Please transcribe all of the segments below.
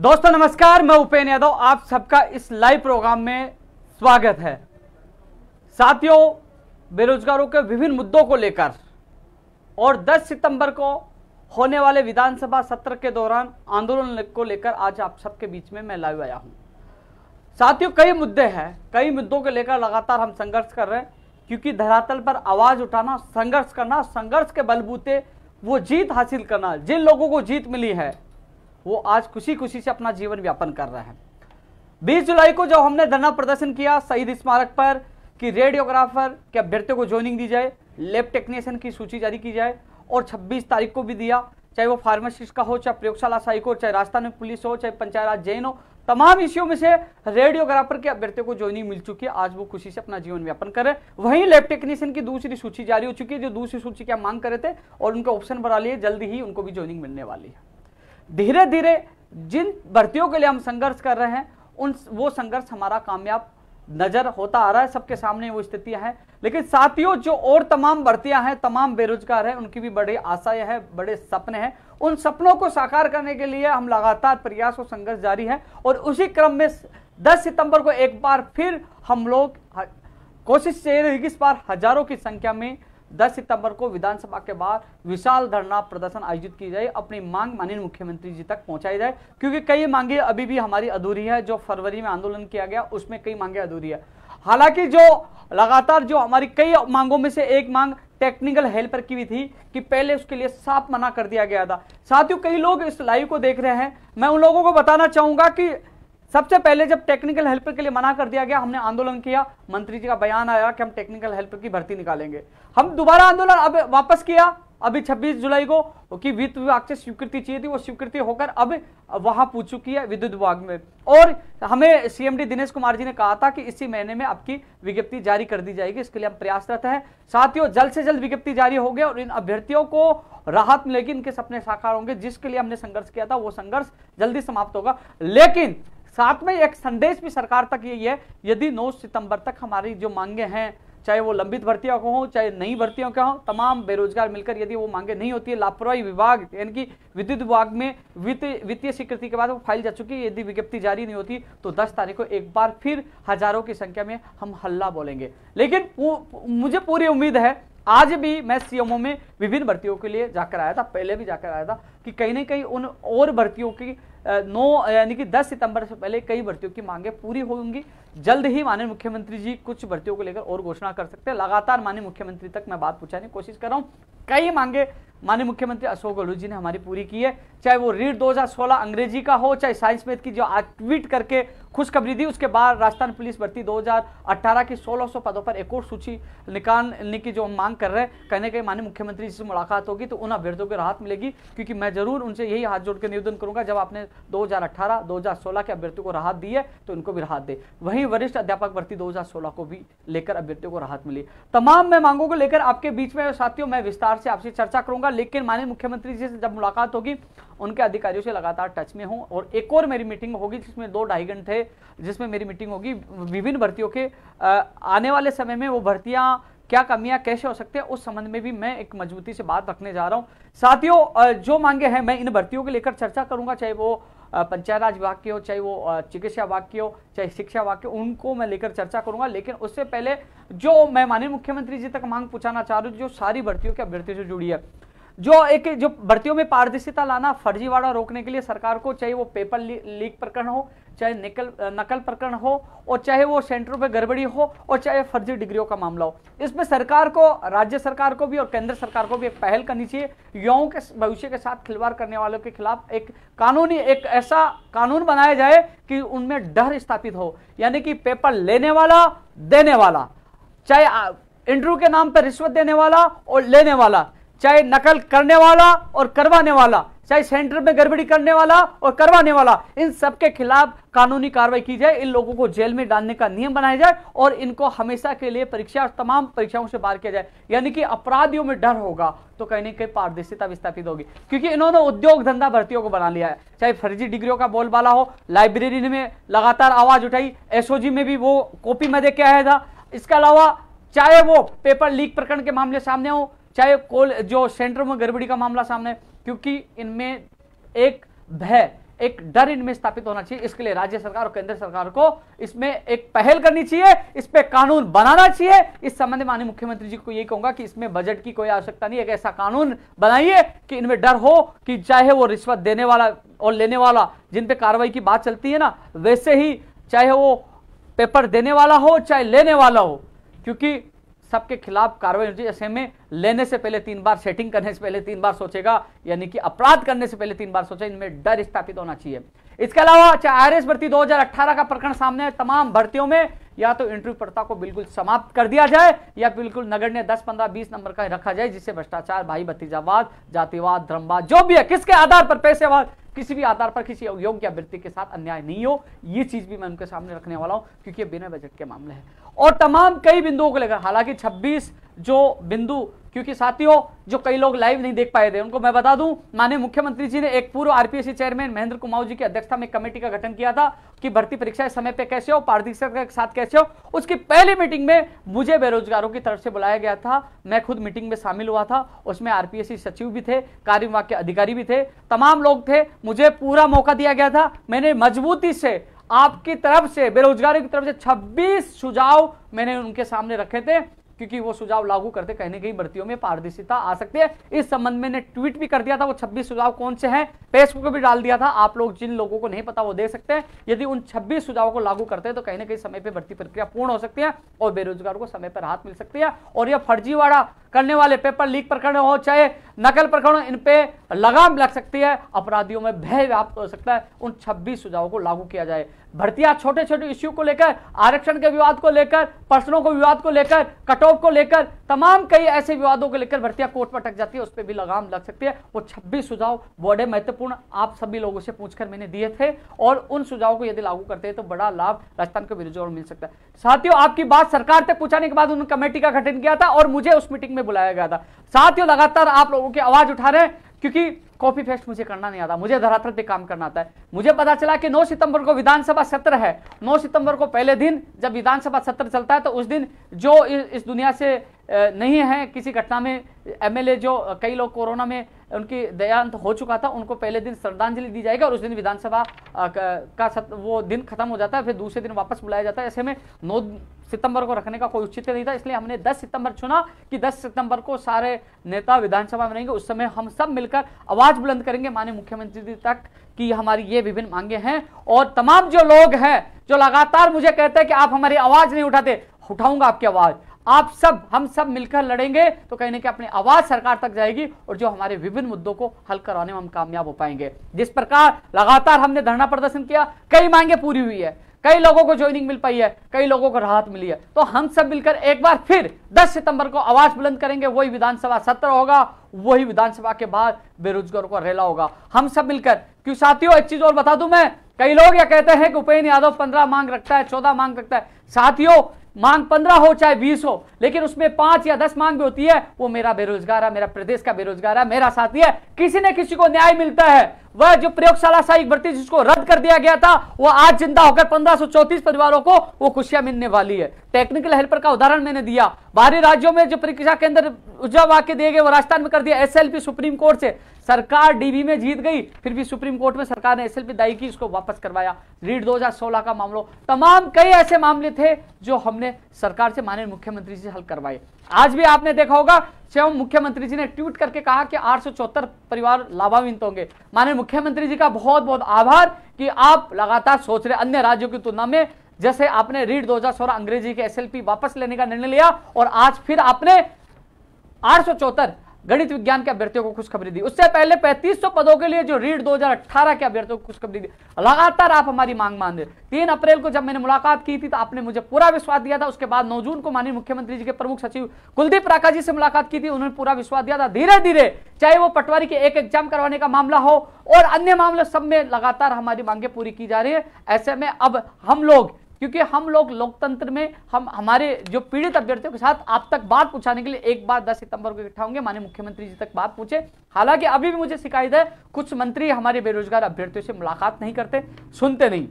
दोस्तों नमस्कार मैं उपेन यादव आप सबका इस लाइव प्रोग्राम में स्वागत है साथियों बेरोजगारों के विभिन्न मुद्दों को लेकर और 10 सितंबर को होने वाले विधानसभा सत्र के दौरान आंदोलन को लेकर आज आप सबके बीच में मैं लाइव आया हूं साथियों कई मुद्दे हैं कई मुद्दों को लेकर लगातार हम संघर्ष कर रहे हैं क्योंकि धरातल पर आवाज उठाना संघर्ष करना संघर्ष के बलबूते वो जीत हासिल करना जिन लोगों को जीत मिली है वो आज खुशी खुशी से अपना जीवन व्यापन कर रहे हैं बीस जुलाई को जब हमने धरना प्रदर्शन किया शहीद स्मारक पर कि रेडियोग्राफर के अभ्यर्थियों को ज्वाइनिंग दी जाए लेब टेक्नीशियन की सूची जारी की जाए और 26 तारीख को भी दिया चाहे वो फार्मासिस्ट का हो चाहे प्रयोगशाला सहायक हो चाहे राजस्थान में पुलिस हो चाहे पंचायत राज जैन हो तमाम इश्यू में से रेडियोग्राफर के अभ्यर्थियों को ज्वाइनिंग मिल चुकी है आज वो खुशी से अपना जीवन व्यापन कर रहे हैं वहीं लेब टेक्नीशियन की दूसरी सूची जारी हो चुकी है जो दूसरी सूची की मांग कर रहे थे और उनका ऑप्शन बना लिए जल्द ही उनको भी ज्वाइनिंग मिलने वाली है धीरे धीरे जिन भर्तियों के लिए हम संघर्ष कर रहे हैं उन वो संघर्ष हमारा कामयाब नजर होता आ रहा है सबके सामने वो स्थितियां हैं लेकिन साथियों जो और तमाम भर्तियां हैं तमाम बेरोजगार हैं उनकी भी बड़ी आशाएं हैं बड़े सपने हैं उन सपनों को साकार करने के लिए हम लगातार प्रयास और संघर्ष जारी है और उसी क्रम में 10 सितंबर को एक बार फिर हम लोग कोशिश ये इस बार हजारों की संख्या में 10 सितंबर को विधानसभा के बाहर विशाल धरना प्रदर्शन आयोजित की जाए अपनी मांग माननीय मुख्यमंत्री जी तक पहुंचाई जाए क्योंकि कई मांगे अभी भी हमारी अधूरी है जो फरवरी में आंदोलन किया गया उसमें कई मांगे अधूरी है हालांकि जो लगातार जो हमारी कई मांगों में से एक मांग टेक्निकल हेल्पर की भी थी कि पहले उसके लिए साफ मना कर दिया गया था साथियों कई लोग इस लाइव को देख रहे हैं मैं उन लोगों को बताना चाहूंगा कि सबसे पहले जब टेक्निकल हेल्पर के लिए मना कर दिया गया हमने आंदोलन किया मंत्री जी का बयान आया कि हम टेक्निकल हेल्पर की भर्ती निकालेंगे हम दोबारा आंदोलन अब वापस किया अभी 26 जुलाई को कि वित्त विभाग से स्वीकृति चाहिए थी वो स्वीकृति होकर अब वहां पूछ चुकी है विद्युत विभाग में और हमें सीएमडी दिनेश कुमार जी ने कहा था कि इसी महीने में आपकी विज्ञप्ति जारी कर दी जाएगी इसके लिए हम प्रयासरत हैं साथियों जल्द से जल्द विज्ञप्ति जारी हो गया और इन अभ्यर्थियों को राहत मिलेगी इनके सपने साकार होंगे जिसके लिए हमने संघर्ष किया था वो संघर्ष जल्दी समाप्त होगा लेकिन साथ में एक संदेश भी सरकार तक यही है यदि 9 सितंबर तक हमारी जो मांगे हैं चाहे वो लंबित भर्तियों को हों चाहे नई भर्तियों का हों तमाम बेरोजगार मिलकर यदि वो मांगे नहीं होती है लापरवाही विभाग यानी कि विद्युत विभाग में वित्तीय स्वीकृति के बाद वो फाइल जा चुकी है यदि विज्ञप्ति जारी नहीं होती तो 10 तारीख को एक बार फिर हजारों की संख्या में हम हल्ला बोलेंगे लेकिन मुझे पूरी उम्मीद है आज भी मैं सीएमओ में विभिन्न भर्तियों के लिए जाकर आया था पहले भी जाकर आया था कि कहीं ना कहीं उन और भर्तियों की नौ यानी कि 10 सितंबर से पहले कई भर्तियों की मांगे पूरी होंगी जल्द ही माननीय मुख्यमंत्री जी कुछ भर्तियों को लेकर और घोषणा कर सकते हैं लगातार माननीय मुख्यमंत्री तक मैं बात पूछाने की कोशिश कर रहा हूँ कई मांगे माननीय मुख्यमंत्री अशोक गहलोत जी ने हमारी पूरी की है चाहे वो रीड 2016 अंग्रेजी का हो चाहे साइंस मेथ की जो आज ट्वीट करके खुशखबरी दी उसके बाद राजस्थान पुलिस भर्ती 2018 की 1600 पदों पर एक और सूची निकालने की जो हम मांग कर रहे हैं कहने के माननीय मुख्यमंत्री जी से मुलाकात होगी तो उन अभ्यर्थियों को राहत मिलेगी क्योंकि मैं जरूर उनसे यही हाथ जोड़कर निवेदन करूंगा जब आपने दो हजार के अभ्यर्थियों को राहत दी है तो उनको भी राहत दे वहीं वरिष्ठ अध्यापक भर्ती दो को भी लेकर अभ्यर्थियों को राहत मिली तमाम मैं मांगों को लेकर आपके बीच में साथियों मैं विस्तार से आपसे चर्चा करूंगा लेकिन माननीय मुख्यमंत्री जी से जब मुलाकात होगी उनके अधिकारियों से लगातार टच में हूँ और एक और मेरी मीटिंग होगी जिसमें दो ढाई घंटे जिसमें मेरी मीटिंग होगी विभिन्न भर्तियों के आने वाले समय में वो भर्तियाँ क्या कमियां कैसे हो सकते हैं उस संबंध में भी मैं एक मजबूती से बात रखने जा रहा हूं साथियों जो मांगे हैं मैं इन भर्तियों के लेकर चर्चा करूंगा चाहे वो पंचायत राज विभाग की हो चाहे वो चिकित्सा विभाग की हो चाहे शिक्षा विभाग की उनको मैं लेकर चर्चा करूंगा लेकिन उससे पहले जो मैं माननीय मुख्यमंत्री जी तक मांग पूछाना चाह रहा हूँ जो सारी भर्तियों के अभ्यर्थियों से जुड़ी है जो एक जो भर्तियों में पारदर्शिता लाना फर्जीवाड़ा रोकने के लिए सरकार को चाहे वो पेपर ली, लीक प्रकरण हो चाहे निकल नकल प्रकरण हो और चाहे वो सेंटरों पे गड़बड़ी हो और चाहे फर्जी डिग्रियों का मामला हो इसमें सरकार को राज्य सरकार को भी और केंद्र सरकार को भी एक पहल करनी चाहिए युवाओं के भविष्य के साथ खिलवाड़ करने वालों के खिलाफ एक कानूनी एक ऐसा कानून बनाया जाए कि उनमें डर स्थापित हो यानी कि पेपर लेने वाला देने वाला चाहे इंटरव्यू के नाम पर रिश्वत देने वाला और लेने वाला चाहे नकल करने वाला और करवाने वाला चाहे सेंटर में गड़बड़ी करने वाला और करवाने वाला इन सब के खिलाफ कानूनी कार्रवाई की जाए इन लोगों को जेल में डालने का नियम बनाया जाए और इनको हमेशा के लिए परीक्षा तमाम परीक्षाओं से बाहर किया जाए यानी कि अपराधियों में डर होगा तो कहीं ना कहीं पारदर्शिता विस्थापित होगी क्योंकि इन्होंने उद्योग धंधा भर्तियों को बना लिया है चाहे फर्जी डिग्रियों का बोलबाला हो लाइब्रेरी में लगातार आवाज उठाई एसओजी में भी वो कॉपी में देख के आया था इसके अलावा चाहे वो पेपर लीक प्रकरण के मामले सामने हो चाहे कोल जो सेंटर में गड़बड़ी का मामला सामने क्योंकि इनमें एक भय एक डर इनमें स्थापित होना चाहिए इसके लिए राज्य सरकार और केंद्र सरकार को इसमें एक पहल करनी चाहिए इस पर कानून बनाना चाहिए इस संबंध में माननीय मुख्यमंत्री जी को यही कहूंगा कि इसमें बजट की कोई आवश्यकता नहीं एक ऐसा कानून बनाइए कि इनमें डर हो कि चाहे वो रिश्वत देने वाला और लेने वाला जिन पे कार्रवाई की बात चलती है ना वैसे ही चाहे वो पेपर देने वाला हो चाहे लेने वाला हो क्योंकि सबके खिलाफ कार्रवाई ऐसे में लेने से पहले तीन बार सेटिंग करने से पहले तीन बार सोचेगा यानी कि अपराध करने से पहले तीन बार सोचे इनमें डर स्थापित होना चाहिए इसके अलावा आर एस भर्ती 2018 का प्रकरण सामने है तमाम भर्तियों में या तो इंटरव्यू प्रथा को बिल्कुल समाप्त कर दिया जाए या बिल्कुल नगण्य दस पंद्रह बीस नंबर का रखा जाए जिससे भ्रष्टाचार भाई भतीजावाद जातिवाद धर्मवाद जो भी है किसके आधार पर पैसेवाद किसी भी आधार पर किसी योग्य व्यक्ति के साथ अन्याय नहीं हो ये चीज भी मैं उनके सामने रखने वाला हूं क्योंकि बिना बजट के मामले है और तमाम कई बिंदुओं को लेकर हालांकि 26 जो बिंदु क्योंकि साथियों जो कई लोग लाइव नहीं देख पाए थे उनको मैं बता दूं माननीय मुख्यमंत्री जी ने एक पूर्व आरपीएससी चेयरमैन महेंद्र कुमार जी की अध्यक्षता में कमेटी का गठन किया था कि भर्ती परीक्षा समय पे कैसे हो पारदर्शिता के साथ कैसे हो उसकी पहली मीटिंग में मुझे बेरोजगारों की तरफ से बुलाया गया था मैं खुद मीटिंग में शामिल हुआ था उसमें आरपीएससी सचिव भी थे कार्य विभाग के अधिकारी भी थे तमाम लोग थे मुझे पूरा मौका दिया गया था मैंने मजबूती से आपकी तरफ से बेरोजगारों की तरफ से 26 सुझाव मैंने उनके सामने रखे थे क्योंकि वो सुझाव लागू करते कहने की भर्तियों में पारदर्शिता आ सकती है इस संबंध में ट्वीट भी कर दिया था वो छब्बीस सुझाव कौन से हैं फेसबुक भी डाल दिया था आप लोग जिन लोगों को नहीं पता वो दे सकते हैं यदि उन छब्बीस सुझाव को लागू करते हैं तो कहीं ना कहीं समय पर भर्ती प्रक्रिया पूर्ण हो सकती है और बेरोजगार को समय पर हाथ मिल सकती है और यह फर्जीवाड़ा करने वाले पेपर लीक प्रकरण हो चाहे नकल प्रकरण इन पे लगाम लग सकती है अपराधियों में भय व्याप्त हो सकता है उन 26 सुझावों को लागू किया जाए भर्तियां छोटे छोटे इश्यू को लेकर आरक्षण के विवाद को लेकर पर्सनों को विवाद को लेकर कट ऑफ को लेकर तमाम कई ऐसे विवादों को लेकर भर्तियां कोर्ट में अटक जाती है उस पर भी लगाम लग सकती है वो 26 सुझाव बड़े महत्वपूर्ण आप सभी लोगों से पूछकर मैंने दिए थे और उन सुझावों को यदि लागू करते हैं तो बड़ा लाभ राजस्थान को बेरोजगार मिल सकता है साथियों आपकी बात सरकार तक पूछाने के बाद उन्होंने कमेटी का गठन किया था और मुझे उस मीटिंग में बुलाया गया था साथियों लगातार आप लोगों की आवाज उठा रहे हैं क्योंकि कॉपी फेस्ट मुझे करना नहीं आता मुझे धरातल पे काम करना आता है मुझे पता चला कि 9 सितंबर को विधानसभा सत्र है 9 सितंबर को पहले दिन जब विधानसभा सत्र चलता है तो उस दिन जो इस दुनिया से नहीं है किसी घटना में एमएलए जो कई लोग कोरोना में उनकी दयांत हो चुका था उनको पहले दिन श्रद्धांजलि दी जाएगी और उस दिन विधानसभा का सत, वो दिन खत्म हो जाता है फिर दूसरे दिन वापस बुलाया जाता है ऐसे में नौ सितंबर को रखने का कोई उचित नहीं था इसलिए हमने 10 सितंबर चुना कि 10 सितंबर को सारे नेता विधानसभा में रहेंगे उस समय हम सब मिलकर आवाज बुलंद करेंगे माननीय मुख्यमंत्री जी तक कि हमारी ये विभिन्न मांगे हैं और तमाम जो लोग हैं जो लगातार मुझे कहते हैं कि आप हमारी आवाज नहीं उठाते उठाऊंगा आपकी आवाज आप सब हम सब मिलकर लड़ेंगे तो कहीं ना कहीं अपनी आवाज सरकार तक जाएगी और जो हमारे विभिन्न मुद्दों को हल कराने में हम कामयाब हो पाएंगे जिस प्रकार लगातार हमने धरना प्रदर्शन किया कई मांगे पूरी हुई है कई लोगों को ज्वाइनिंग मिल पाई है कई लोगों को राहत मिली है तो हम सब मिलकर एक बार फिर 10 सितंबर को आवाज बुलंद करेंगे वही विधानसभा सत्र होगा वही विधानसभा के बाद बेरोजगारों का रेला होगा हम सब मिलकर क्यों साथियों एक चीज और बता दूं मैं कई लोग यह कहते हैं कि उपेन्द्र यादव पंद्रह मांग रखता है चौदह मांग रखता है साथियों मांग पंद्रह हो चाहे बीस हो लेकिन उसमें पांच या दस मांग भी होती है वो मेरा बेरोजगार है मेरा प्रदेश का बेरोजगार है मेरा साथी है किसी न किसी को न्याय मिलता है वह जो प्रयोगशाला सहायक भर्ती जिसको रद्द कर दिया गया था वह आज जिंदा होकर पंद्रह परिवारों को वो खुशियां मिलने वाली है टेक्निकल हेल्पर का उदाहरण मैंने दिया बाहरी राज्यों में जो परीक्षा केंद्र उज्जव वाक्य दिए गए वो राजस्थान में कर दिया एसएलपी सुप्रीम कोर्ट से सरकार डीबी में जीत गई फिर भी सुप्रीम कोर्ट में सरकार ने एसएलपी दाई की इसको वापस करवाया रीड 2016 का मामलों तमाम कई ऐसे मामले थे जो हमने सरकार से माननीय मुख्यमंत्री से हल करवाए आज भी आपने देखा होगा स्वयं मुख्यमंत्री जी ने ट्वीट करके कहा कि आठ परिवार लाभान्वित होंगे माननीय मुख्यमंत्री जी का बहुत बहुत आभार कि आप लगातार सोच रहे अन्य राज्यों की तुलना में जैसे आपने रीड 2016 अंग्रेजी के एसएलपी वापस लेने का निर्णय लिया और आज फिर आपने आठ गणित विज्ञान के अभ्यर्थियों को खुशखबरी दी उससे पहले 3500 पदों के लिए जो रीड 2018 के अभ्यर्थियों को खुशखबरी दी लगातार आप हमारी मांग मान रहे तीन अप्रैल को जब मैंने मुलाकात की थी तो आपने मुझे पूरा विश्वास दिया था उसके बाद नौ जून को माननीय मुख्यमंत्री जी के प्रमुख सचिव कुलदीप राका जी से मुलाकात की थी उन्होंने पूरा विश्वास दिया था धीरे धीरे चाहे वो पटवारी के एक एग्जाम करवाने का मामला हो और अन्य मामले सब में लगातार हमारी मांगे पूरी की जा रही है ऐसे में अब हम लोग क्योंकि हम लोग लोकतंत्र में हम हमारे जो पीड़ित अभ्यर्थियों के साथ आप तक बात पूछाने के लिए एक बार दस सितंबर को इकट्ठा होंगे माननीय मुख्यमंत्री जी तक बात पूछे हालांकि अभी भी मुझे शिकायत है कुछ मंत्री हमारे बेरोजगार अभ्यर्थियों से मुलाकात नहीं करते सुनते नहीं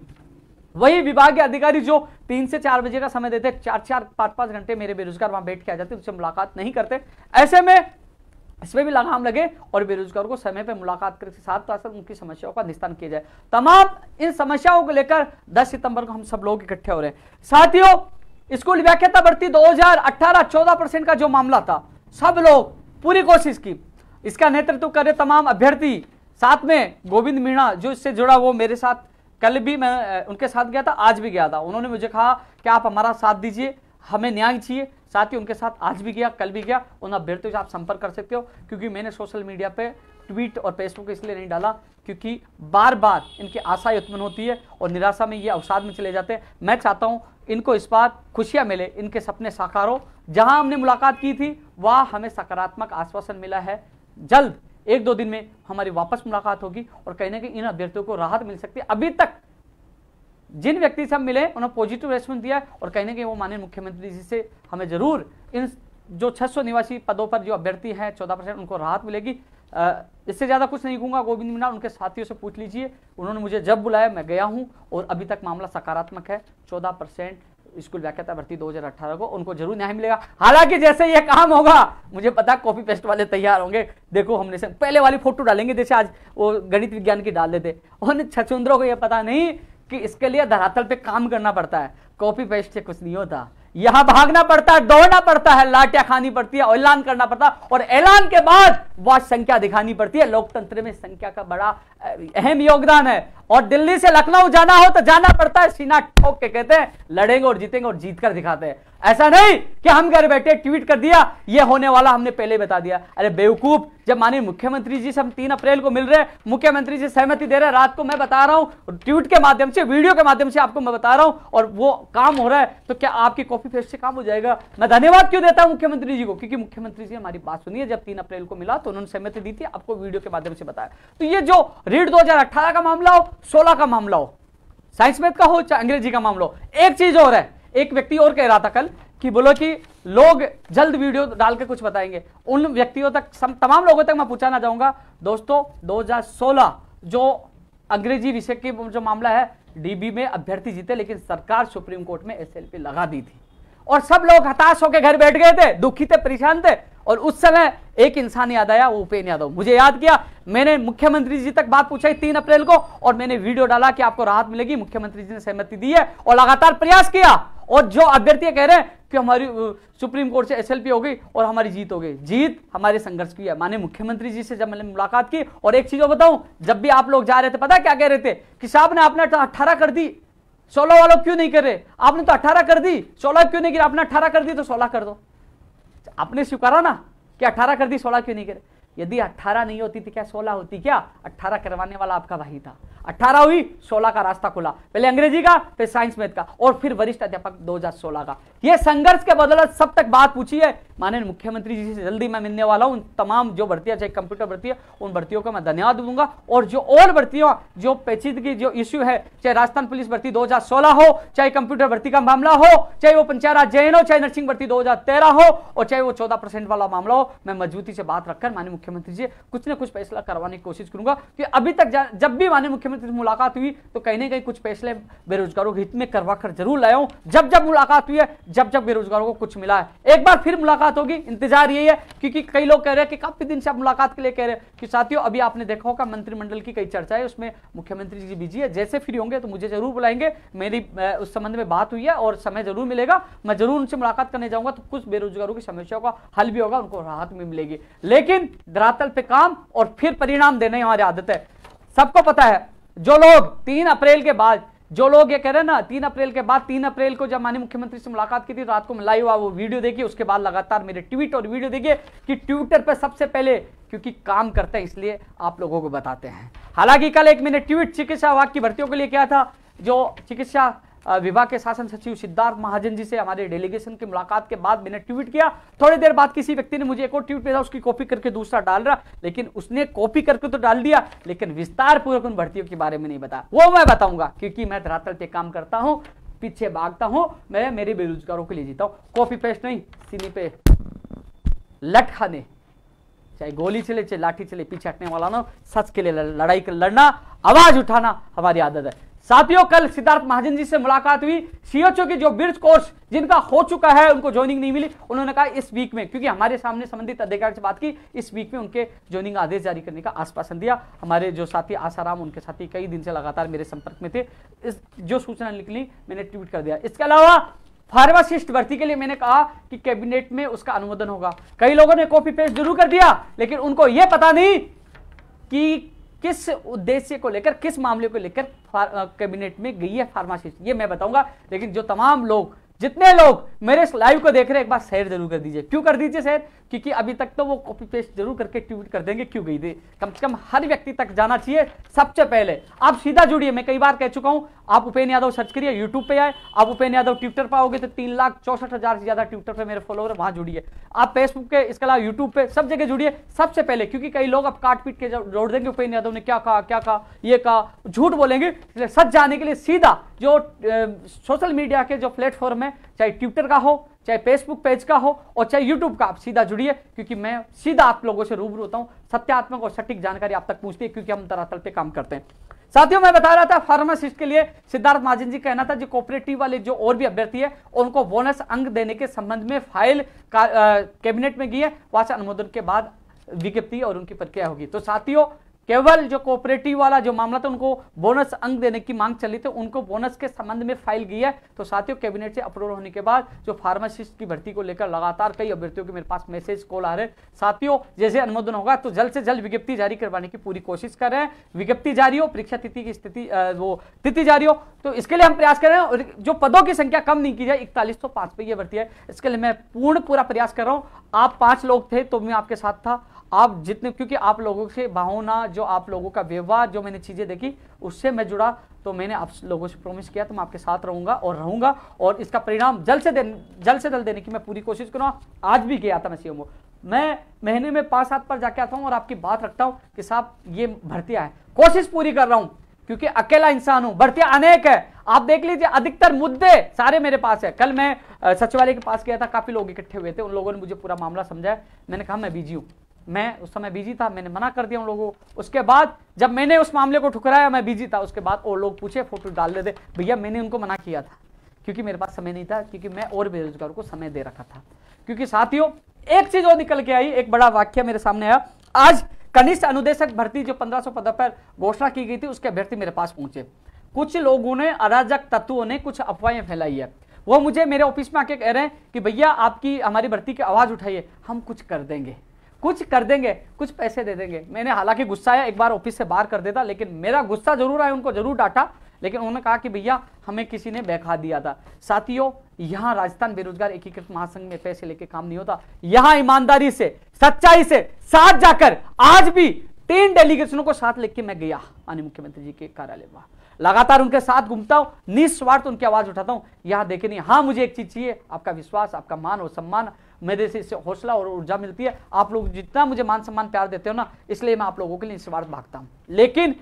वही विभाग के अधिकारी जो तीन से चार बजे का समय देते चार चार पांच पांच घंटे मेरे बेरोजगार वहां बैठ के आ जाते उनसे मुलाकात नहीं करते ऐसे में इसमें भी लगाम लगे और बेरोजगारों को समय पर मुलाकात करके साथ साथ उनकी समस्याओं का निस्तान किया जाए तमाम इन समस्याओं को लेकर 10 सितंबर को हम सब लोग इकट्ठे हो रहे हैं साथियों स्कूल व्याख्याता भर्ती 2018 14 परसेंट का जो मामला था सब लोग पूरी कोशिश की इसका नेतृत्व कर रहे तमाम अभ्यर्थी साथ में गोविंद मीणा जो इससे जुड़ा वो मेरे साथ कल भी मैं उनके साथ गया था आज भी गया था उन्होंने मुझे कहा कि आप हमारा साथ दीजिए हमें न्याय चाहिए साथ ही उनके साथ आज भी गया कल भी गया उन अभ्यर्थियों से आप संपर्क कर सकते हो क्योंकि मैंने सोशल मीडिया पे ट्वीट और फेसबुक इसलिए नहीं डाला क्योंकि बार बार इनकी आशाएं उत्पन्न होती है और निराशा में ये अवसाद में चले जाते हैं मैं चाहता हूँ इनको इस बार खुशियाँ मिले इनके सपने साकार हो जहाँ हमने मुलाकात की थी वहाँ हमें सकारात्मक आश्वासन मिला है जल्द एक दो दिन में हमारी वापस मुलाकात होगी और कहीं ना कहीं इन अभ्यर्थियों को राहत मिल सकती है अभी तक जिन व्यक्ति से हम मिले उन्होंने पॉजिटिव रेस्पॉन्स दिया और कहने के वो माननीय मुख्यमंत्री जी से हमें जरूर इन जो छह निवासी पदों पर जो अभ्यर्थी हैं चौदह परसेंट उनको राहत मिलेगी इससे ज़्यादा कुछ नहीं कहूँगा गोविंद मीना उनके साथियों से पूछ लीजिए उन्होंने मुझे जब बुलाया मैं गया हूँ और अभी तक मामला सकारात्मक है चौदह परसेंट स्कूल व्याख्याता भर्ती दो को उनको जरूर न्याय मिलेगा हालांकि जैसे ये काम होगा मुझे पता कॉपी पेस्ट वाले तैयार होंगे देखो हमने से पहले वाली फोटो डालेंगे जैसे आज वो गणित विज्ञान की डाल देते उन छछुंद्रों को ये पता नहीं कि इसके लिए धरातल पे काम करना पड़ता है कॉपी पेस्ट से कुछ नहीं होता यहां भागना पड़ता है दौड़ना पड़ता है लाटिया खानी पड़ती है ऐलान करना पड़ता है और ऐलान के बाद वह संख्या दिखानी पड़ती है लोकतंत्र में संख्या का बड़ा अहम योगदान है और दिल्ली से लखनऊ जाना हो तो जाना पड़ता है सीना ठोक के कहते हैं लड़ेंगे और जीतेंगे और जीत कर दिखाते हैं ऐसा नहीं कि हम घर बैठे ट्वीट कर दिया ये होने वाला हमने पहले बता दिया अरे बेवकूफ जब माननीय मुख्यमंत्री जी से हम तीन अप्रैल को मिल रहे मुख्यमंत्री जी सहमति दे रहे हैं रात को मैं बता रहा हूँ ट्वीट के माध्यम से वीडियो के माध्यम से आपको मैं बता रहा हूँ और वो काम हो रहा है तो क्या आपकी कॉपी फेस्ट से काम हो जाएगा मैं धन्यवाद क्यों देता हूँ मुख्यमंत्री जी को क्योंकि मुख्यमंत्री जी हमारी बात सुनिए जब तीन अप्रैल को मिला तो उन्होंने सहमति दी थी आपको वीडियो के माध्यम से बताया तो ये जो रीड दो का मामला हो सोलह का मामला हो साइंस मैथ का हो चाहे अंग्रेजी का मामला हो एक चीज और है एक व्यक्ति और कह रहा था कल कि बोलो कि लोग जल्द वीडियो डाल के कुछ बताएंगे उन व्यक्तियों तक सम, तमाम लोगों तक मैं पूछाना चाहूंगा दोस्तों 2016 जो अंग्रेजी विषय की जो मामला है डीबी में अभ्यर्थी जीते लेकिन सरकार सुप्रीम कोर्ट में एसएलपी लगा दी थी और सब लोग हताश होकर घर बैठ गए थे दुखी थे परेशान थे और उस समय एक इंसान याद आया वो उपेन यादव मुझे याद किया मैंने मुख्यमंत्री जी तक बात पूछाई तीन अप्रैल को और मैंने वीडियो डाला कि आपको राहत मिलेगी मुख्यमंत्री जी ने सहमति दी है और लगातार प्रयास किया और जो अभ्यर्थी कह रहे हैं कि हमारी सुप्रीम कोर्ट से एसएलपी हो गई और हमारी जीत हो गई जीत हमारे संघर्ष की है माने मुख्यमंत्री जी से जब मैंने मुलाकात की और एक चीज बताऊं जब भी आप लोग जा रहे थे पता क्या कह रहे थे कि साहब ने आपने तो अट्ठारह कर दी सोलह वालों क्यों नहीं कर रहे आपने तो अट्ठारह कर दी सोलह क्यों नहीं किया आपने अट्ठारह कर दी तो सोलह कर दो आपने स्वीकारा ना कि अठारह कर दी सोलह क्यों नहीं करे यदि 18 नहीं होती थी तो क्या 16 होती क्या 18 करवाने वाला आपका भाई था 18 हुई 16 का रास्ता खुला पहले अंग्रेजी का फिर साइंस मैथ का और फिर वरिष्ठ अध्यापक 2016 का यह संघर्ष के बदौलत सब तक बात पूछी है माननीय मुख्यमंत्री जी से जल्दी मैं मिलने वाला हूं तमाम जो भर्तियां चाहे कंप्यूटर भर्ती है उन भर्तियों का मैं धन्यवाद दूंगा और जो और भर्तियों जो पेचीदगी जो इश्यू है चाहे राजस्थान पुलिस भर्ती सोलह हो चाहे कंप्यूटर भर्ती का मामला हो चाहे वो पंचायत राज जैन हो चाहे नर्सिंग भर्ती तेरह हो और चाहे वो चौदह वाला मामला हो मैं मजबूती से बात रखकर माननीय मुख्यमंत्री जी कुछ ना कुछ फैसला करवाने की कोशिश करूंगा कि अभी तक जब भी माननीय मुख्यमंत्री से मुलाकात हुई तो कहीं ना कहीं कुछ फैसले बेरोजगारों के हित में करवा कर जरूर लाया हूं जब जब मुलाकात हुई है जब जब बेरोजगारों को कुछ मिला है एक बार फिर मुलाकात होगी इंतजार यही है क्योंकि कई लोग कह रहे हैं कि काफी दिन से आप मुलाकात के लिए कह रहे हैं कि साथियों अभी आपने देखा होगा मंत्रिमंडल की कई चर्चा है उसमें मुख्यमंत्री जी बिजी है जैसे फ्री होंगे तो मुझे जरूर बुलाएंगे मेरी उस संबंध में बात हुई है और समय जरूर मिलेगा मैं जरूर उनसे मुलाकात करने जाऊंगा तो कुछ बेरोजगारों की समस्याओं का हल भी होगा उनको राहत भी मिलेगी लेकिन धरातल पे काम और फिर परिणाम देने हमारी आदत है सबको पता है जो लोग तीन अप्रैल के बाद जो लोग ये कह रहे हैं ना तीन अप्रैल के बाद तीन अप्रैल को जब माननीय मुख्यमंत्री से मुलाकात की थी रात को मिलाई हुआ वो वीडियो देखिए उसके बाद लगातार मेरे ट्वीट और वीडियो देखिए कि ट्विटर पर सबसे पहले क्योंकि काम करते हैं इसलिए आप लोगों को बताते हैं हालांकि कल एक मैंने ट्वीट चिकित्सा विभाग की भर्तियों के लिए किया था जो चिकित्सा विभाग के शासन सचिव सिद्धार्थ महाजन जी से हमारे डेलीगेशन की मुलाकात के बाद मैंने ट्वीट किया थोड़ी देर बाद किसी व्यक्ति ने मुझे एक और ट्वीट भेजा उसकी कॉपी करके दूसरा डाल रहा लेकिन उसने कॉपी करके तो डाल दिया लेकिन विस्तार पूर्वक उन भर्तियों के बारे में नहीं बताया वो मैं बताऊंगा क्योंकि मैं धरातल पे काम करता हूँ पीछे भागता हूँ मैं मेरे बेरोजगारों के लिए जीता हूँ कॉपी पेस्ट नहीं सीनी पे लट चाहे गोली चले चाहे लाठी चले पीछे हटने वाला ना सच के लिए लड़ाई कर लड़ना आवाज उठाना हमारी आदत है साथियों कल सिद्धार्थ महाजन जी से मुलाकात हुई सीएचओ के जो ब्रिज कोर्स जिनका हो चुका है उनको ज्वाइनिंग नहीं मिली उन्होंने कहा इस वीक में क्योंकि हमारे सामने संबंधित अधिकारी से बात की इस वीक में उनके ज्वाइनिंग आदेश जारी करने का आश्वासन दिया हमारे जो साथी आसाराम उनके साथी कई दिन से लगातार मेरे संपर्क में थे इस जो सूचना निकली मैंने ट्वीट कर दिया इसके अलावा फार्मासिस्ट भर्ती के लिए मैंने कहा कि कैबिनेट में उसका अनुमोदन होगा कई लोगों ने कॉपी पेस्ट जरूर कर दिया लेकिन उनको यह पता नहीं कि किस उद्देश्य को लेकर किस मामले को लेकर कैबिनेट में गई है फार्मासिस्ट ये मैं बताऊंगा लेकिन जो तमाम लोग जितने लोग मेरे इस लाइव को देख रहे हैं एक बार शेयर जरूर कर दीजिए क्यों कर दीजिए शेयर क्योंकि अभी तक तो वो कॉपी पेस्ट जरूर करके ट्वीट कर देंगे क्यों गई थी कम से कम हर व्यक्ति तक जाना चाहिए सबसे पहले आप सीधा जुड़िए मैं कई बार कह चुका हूं आप उपेन यादव सर्च करिए यूट्यूब पे आए आप उपेन यादव ट्विटर पर आओगे तो तीन लाख चौसठ हजार से ज्यादा ट्विटर पर मेरे फॉलोअर वहां जुड़िए आप फेसबुक पे इसके अलावा यूट्यूब पे सब जगह जुड़िए सबसे पहले क्योंकि कई लोग अब काट पीट के जोड़ देंगे उपेन यादव ने क्या कहा क्या कहा ये कहा झूठ बोलेंगे सच जाने के लिए सीधा जो सोशल मीडिया के जो प्लेटफॉर्म है है चाहे ट्विटर का हो चाहे फेसबुक पेज का हो और चाहे यूट्यूब का आप सीधा जुड़िए क्योंकि मैं सीधा आप लोगों से रूबरू होता हूँ सत्यात्मक और सटीक जानकारी आप तक पूछती है क्योंकि हम धरातल पे काम करते हैं साथियों मैं बता रहा था फार्मासिस्ट के लिए सिद्धार्थ महाजन जी कहना था जो कोऑपरेटिव वाले जो और भी अभ्यर्थी है उनको बोनस अंक देने के संबंध में फाइल कैबिनेट में गई है वहां से अनुमोदन के बाद विज्ञप्ति और उनकी प्रक्रिया होगी तो साथियों केवल जो कोऑपरेटिव वाला जो मामला था उनको बोनस अंक देने की मांग चली थी उनको बोनस के संबंध में फाइल गई है तो साथियों कैबिनेट से अप्रूवल होने के बाद जो फार्मासिस्ट की भर्ती को लेकर लगातार कई अभ्यर्थियों के मेरे पास मैसेज कॉल आ रहे साथियों जैसे अनुमोदन होगा तो जल्द से जल्द विज्ञप्ति जारी करवाने की पूरी कोशिश कर रहे हैं विज्ञप्ति जारी हो परीक्षा तिथि की स्थिति वो तिथि जारी हो तो इसके लिए हम प्रयास कर रहे हैं और जो पदों की संख्या कम नहीं की जाए इकतालीस सौ पांच पे भर्ती है इसके लिए मैं पूर्ण पूरा प्रयास कर रहा हूँ आप पांच लोग थे तो मैं आपके साथ था आप जितने क्योंकि आप लोगों से भावना जो आप लोगों का व्यवहार जो मैंने चीज़ें देखी उससे मैं जुड़ा तो मैंने आप लोगों से प्रॉमिस किया तो मैं आपके साथ रहूंगा और रहूंगा और इसका परिणाम जल्द से जल्द से जल्द देने की मैं पूरी कोशिश करूँगा आज भी गया था मैं सीएमओ मैं महीने में पाँच सात पर जाके आता हूँ और आपकी बात रखता हूँ कि साहब ये भर्ती हैं कोशिश पूरी कर रहा हूँ क्योंकि अकेला इंसान हूं भर्तियां अनेक है आप देख लीजिए अधिकतर मुद्दे सारे मेरे पास है कल मैं सचिवालय के पास गया था काफी लोग इकट्ठे हुए थे उन लोगों ने मुझे पूरा मामला समझाया मैंने कहा मैं बिजी हूं मैं उस समय बिजी था मैंने मना कर दिया उन लोगों को उसके बाद जब मैंने उस मामले को ठुकराया मैं बिजी था उसके बाद और लोग पूछे फोटो डाल देते भैया मैंने उनको मना किया था क्योंकि मेरे पास समय नहीं था क्योंकि मैं और बेरोजगार को समय दे रखा था क्योंकि साथियों एक चीज और निकल के आई एक बड़ा वाक्य मेरे सामने आया आज कनिष्ठ अनुदेशक भर्ती जो पंद्रह सौ पदों पर घोषणा की गई थी उसके अभ्यर्थी मेरे पास पहुंचे कुछ लोगों ने अराजक तत्वों ने कुछ अफवाहें फैलाई है वो मुझे मेरे ऑफिस में आके कह रहे हैं कि भैया आपकी हमारी भर्ती की आवाज उठाइए हम कुछ कर देंगे कुछ कर देंगे कुछ पैसे दे देंगे मैंने हालांकि गुस्सा आया एक बार ऑफिस से बाहर कर देता लेकिन मेरा गुस्सा जरूर आया उनको जरूर डांटा लेकिन उन्होंने कहा कि भैया हमें किसी ने बेखा दिया था साथियों यहां राजस्थान बेरोजगार एकीकृत महासंघ में पैसे लेके काम नहीं होता यहां ईमानदारी से सच्चाई से साथ जाकर आज भी तीन डेलीगेशनों को साथ लेके मैं गया माननीय मुख्यमंत्री जी के कार्यालय में लगातार उनके साथ घूमता हूं निस्वार्थ उनकी आवाज उठाता हूं यहां देखे नहीं हाँ मुझे एक चीज चाहिए आपका विश्वास आपका मान और सम्मान मेरे से इससे हौसला और ऊर्जा मिलती है आप लोग जितना मुझे मान सम्मान प्यार देते हो ना इसलिए मैं आप लोगों के लिए निस्वार्थ भागता हूँ लेकिन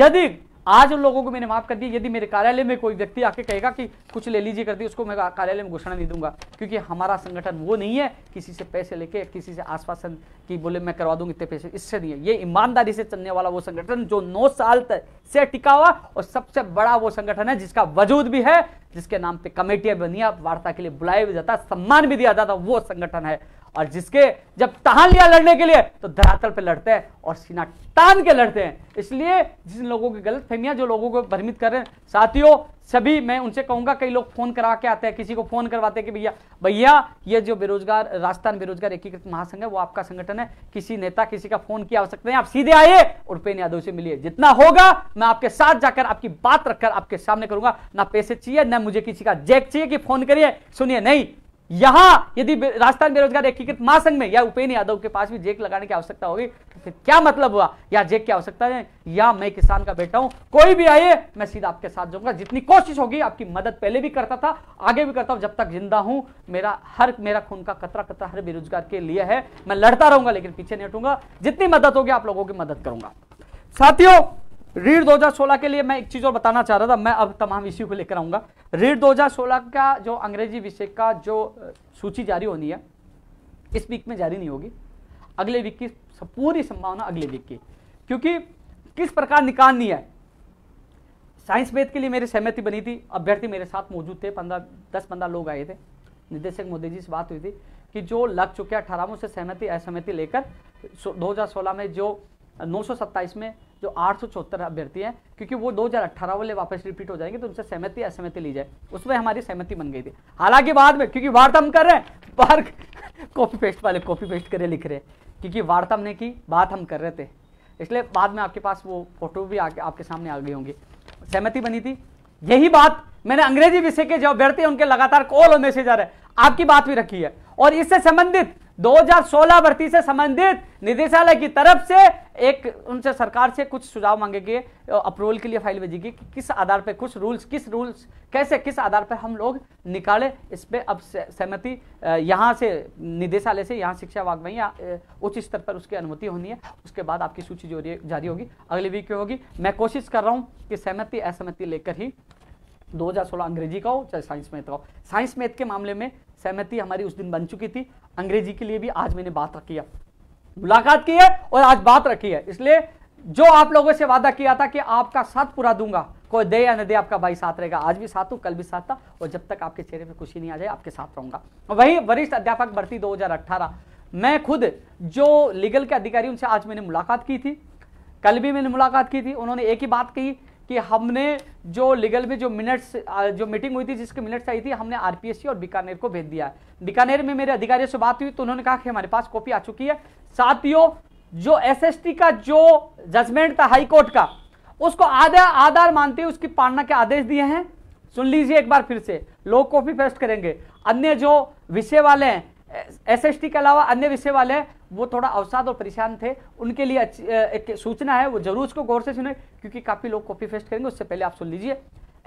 यदि आज उन लोगों को मैंने माफ कर दिया यदि मेरे कार्यालय में कोई व्यक्ति आके कहेगा कि कुछ ले लीजिए कर दिए उसको मैं कार्यालय में घोषणा नहीं दूंगा क्योंकि हमारा संगठन वो नहीं है किसी से पैसे लेके किसी से आश्वासन की बोले मैं करवा दूंगा इतने पैसे इससे नहीं है ये ईमानदारी से चलने वाला वो संगठन जो नौ साल तक से टिका हुआ और सबसे बड़ा वो संगठन है जिसका वजूद भी है जिसके नाम पर कमेटियां बनिया वार्ता के लिए बुलाया भी जाता सम्मान भी दिया जाता वो संगठन है और जिसके जब तहान लिया लड़ने के लिए तो धरातल पे लड़ते हैं और सीना तान के लड़ते हैं इसलिए जिन लोगों की गलत फहमियाँ जो लोगों को भ्रमित कर रहे हैं साथियों सभी मैं उनसे कहूंगा कई लोग फोन करा के आते हैं किसी को फोन करवाते हैं कि भैया भैया ये जो बेरोजगार राजस्थान बेरोजगार एकीकृत महासंघ है वो आपका संगठन है किसी नेता किसी का फोन हो आवश्यकता है आप सीधे आइए और पेन यादव से मिलिए जितना होगा मैं आपके साथ जाकर आपकी बात रखकर आपके सामने करूंगा ना पैसे चाहिए ना मुझे किसी का जैक चाहिए कि फोन करिए सुनिए नहीं यहां यदि राजस्थान बेरोजगार एकीकृत महासंघ में या उपेन्द्र यादव के पास भी जेक लगाने की आवश्यकता होगी तो फिर क्या मतलब हुआ या जेक की आवश्यकता है या मैं किसान का बेटा हूं कोई भी आइए मैं सीधा आपके साथ जाऊंगा जितनी कोशिश होगी आपकी मदद पहले भी करता था आगे भी करता हूं जब तक जिंदा हूं मेरा हर मेरा खून का कतरा कतरा हर बेरोजगार के लिए है मैं लड़ता रहूंगा लेकिन पीछे नहीं हटूंगा जितनी मदद होगी आप लोगों की मदद करूंगा साथियों रीढ़ 2016 के लिए मैं एक चीज और बताना चाह रहा था मैं अब तमाम इश्यू को लेकर आऊंगा रीट 2016 का जो अंग्रेजी विषय का जो सूची जारी होनी है इस वीक में जारी नहीं होगी अगले वीक की पूरी संभावना अगले वीक की क्योंकि किस प्रकार निकालनी है साइंस वेद के लिए मेरी सहमति बनी थी अभ्यर्थी मेरे साथ मौजूद थे पंद्रह दस पंद्रह लोग आए थे निदेशक मोदी जी से बात हुई थी कि जो लग चुके अठारहवों से सहमति असहमति लेकर दो में जो 927 में जो आठ अभ्यर्थी हैं क्योंकि वो 2018 वाले वापस रिपीट हो जाएंगे तो उनसे सहमति असहमति ली जाए उसमें हमारी सहमति बन गई थी हालांकि बाद में क्योंकि वार्ता हम कर रहे हैं पार्क कॉपी पेस्ट वाले कॉपी पेस्ट करे लिख रहे क्योंकि वार्ता हमने की बात हम कर रहे थे इसलिए बाद में आपके पास वो फोटो भी आके आपके सामने आ गई होंगी सहमति बनी थी यही बात मैंने अंग्रेजी विषय के जो अभ्यर्थी उनके लगातार कॉल और मैसेज आ रहे आपकी बात भी रखी है और इससे संबंधित 2016 भर्ती से संबंधित निदेशालय की तरफ से एक उनसे सरकार से कुछ सुझाव मांगेगी अप्रूवल के लिए फाइल भेजेगी कि किस आधार पर कुछ रूल्स किस रूल्स कैसे किस आधार पर हम लोग निकाले इस पर अब सहमति यहाँ से निदेशालय से यहाँ शिक्षा विभाग में या उच्च स्तर पर उसकी अनुमति होनी है उसके बाद आपकी सूची जो जारी होगी अगले वीक की होगी मैं कोशिश कर रहा हूँ कि सहमति असहमति लेकर ही 2016 अंग्रेजी का हो चाहे साइंस मैथ का हो तो। साइंस मैथ के मामले में सहमति हमारी उस दिन बन चुकी थी अंग्रेजी के लिए भी आज मैंने बात रखी है मुलाकात की है और आज बात रखी है इसलिए जो आप लोगों से वादा किया था कि आपका साथ पूरा दूंगा कोई दे या न दे आपका भाई साथ रहेगा आज भी साथ हूँ कल भी साथ था और जब तक आपके चेहरे में खुशी नहीं आ जाए आपके साथ रहूंगा वही वरिष्ठ अध्यापक भर्ती 2018 मैं खुद जो लीगल के अधिकारी उनसे आज मैंने मुलाकात की थी कल भी मैंने मुलाकात की थी उन्होंने एक ही बात कही कि हमने जो लीगल में जो मिनट्स जो मीटिंग हुई थी जिसके मिनट्स आई थी हमने आरपीएससी और बीकानेर को भेज दिया है बीकानेर में मेरे अधिकारियों से बात हुई तो उन्होंने कहा कि हमारे पास कॉपी आ चुकी है साथियों जो एसएसटी का जो जजमेंट था हाईकोर्ट का उसको आधा आधार मानते हुए उसकी पालना के आदेश दिए हैं सुन लीजिए एक बार फिर से लोग कॉपी पेस्ट करेंगे अन्य जो विषय वाले हैं एसएसटी के अलावा अन्य विषय वाले हैं वो थोड़ा अवसाद और परेशान थे उनके लिए एक सूचना है वो जरूर उसको गौर से सुने क्योंकि काफ़ी लोग कॉपी फेस्ट करेंगे उससे पहले आप सुन लीजिए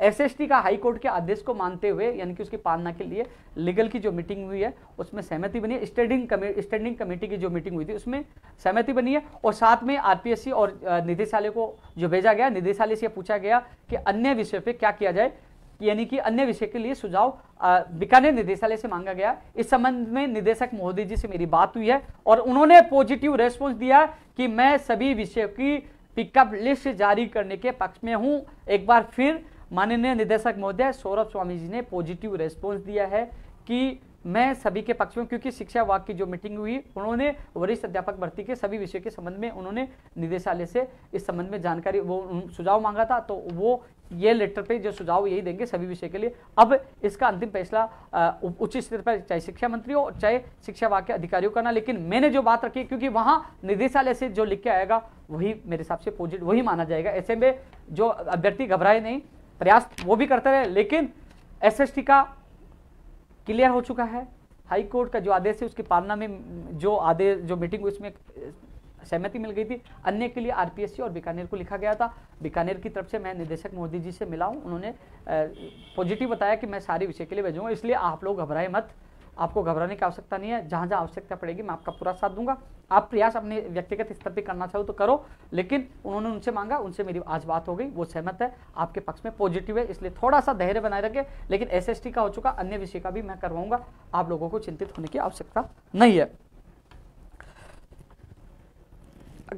एसएसटी का हाई कोर्ट के आदेश को मानते हुए यानी कि उसकी पालना के लिए लीगल की जो मीटिंग हुई है उसमें सहमति बनी है स्टैंडिंग स्टैंडिंग कमेटी की जो मीटिंग हुई थी उसमें सहमति बनी है और साथ में आरपीएससी और निदेशालय को जो भेजा गया निदेशालय से पूछा गया कि अन्य विषय पर क्या किया जाए यानी कि अन्य विषय के लिए सुझाव बीकानेर निदेशालय से मांगा गया इस संबंध में निदेशक मोदी जी से मेरी बात हुई है और उन्होंने पॉजिटिव रेस्पॉन्स दिया कि मैं सभी विषयों की पिकअप लिस्ट जारी करने के पक्ष में हूँ एक बार फिर माननीय निदेशक महोदय सौरभ स्वामी जी ने पॉजिटिव रेस्पॉन्स दिया है कि मैं सभी के पक्ष में क्योंकि शिक्षा विभाग की जो मीटिंग हुई उन्होंने वरिष्ठ अध्यापक भर्ती के सभी विषय के संबंध में उन्होंने निदेशालय से इस संबंध में जानकारी वो सुझाव मांगा था तो वो ये लेटर पे जो सुझाव यही देंगे सभी विषय के लिए अब इसका अंतिम फैसला उच्च स्तर पर चाहे शिक्षा मंत्री हो चाहे शिक्षा विभाग के अधिकारियों का ना लेकिन मैंने जो बात रखी क्योंकि वहां निदेशालय से जो लिख के आएगा वही मेरे हिसाब से पॉजिटिव वही माना जाएगा ऐसे में जो अभ्यर्थी घबराए नहीं प्रयास वो भी करते रहे लेकिन एस का क्लियर हो चुका है हाईकोर्ट का जो आदेश है उसकी पालना में जो आदेश जो मीटिंग उसमें सहमति मिल गई थी अन्य के लिए आरपीएससी और बीकानेर को लिखा गया था बीकानेर की तरफ से मैं निदेशक मोदी जी से मिला हूँ उन्होंने पॉजिटिव बताया कि मैं सारे विषय के लिए भेजूंगा इसलिए आप लोग घबराए मत आपको घबराने की आवश्यकता नहीं है जहाँ जहाँ आवश्यकता पड़ेगी मैं आपका पूरा साथ दूंगा आप प्रयास अपने व्यक्तिगत स्तर पर करना चाहो तो करो लेकिन उन्होंने उनसे मांगा उनसे मेरी आज बात हो गई वो सहमत है आपके पक्ष में पॉजिटिव है इसलिए थोड़ा सा धैर्य बनाए रखें लेकिन एसएसटी का हो चुका अन्य विषय का भी मैं करवाऊंगा आप लोगों को चिंतित होने की आवश्यकता नहीं है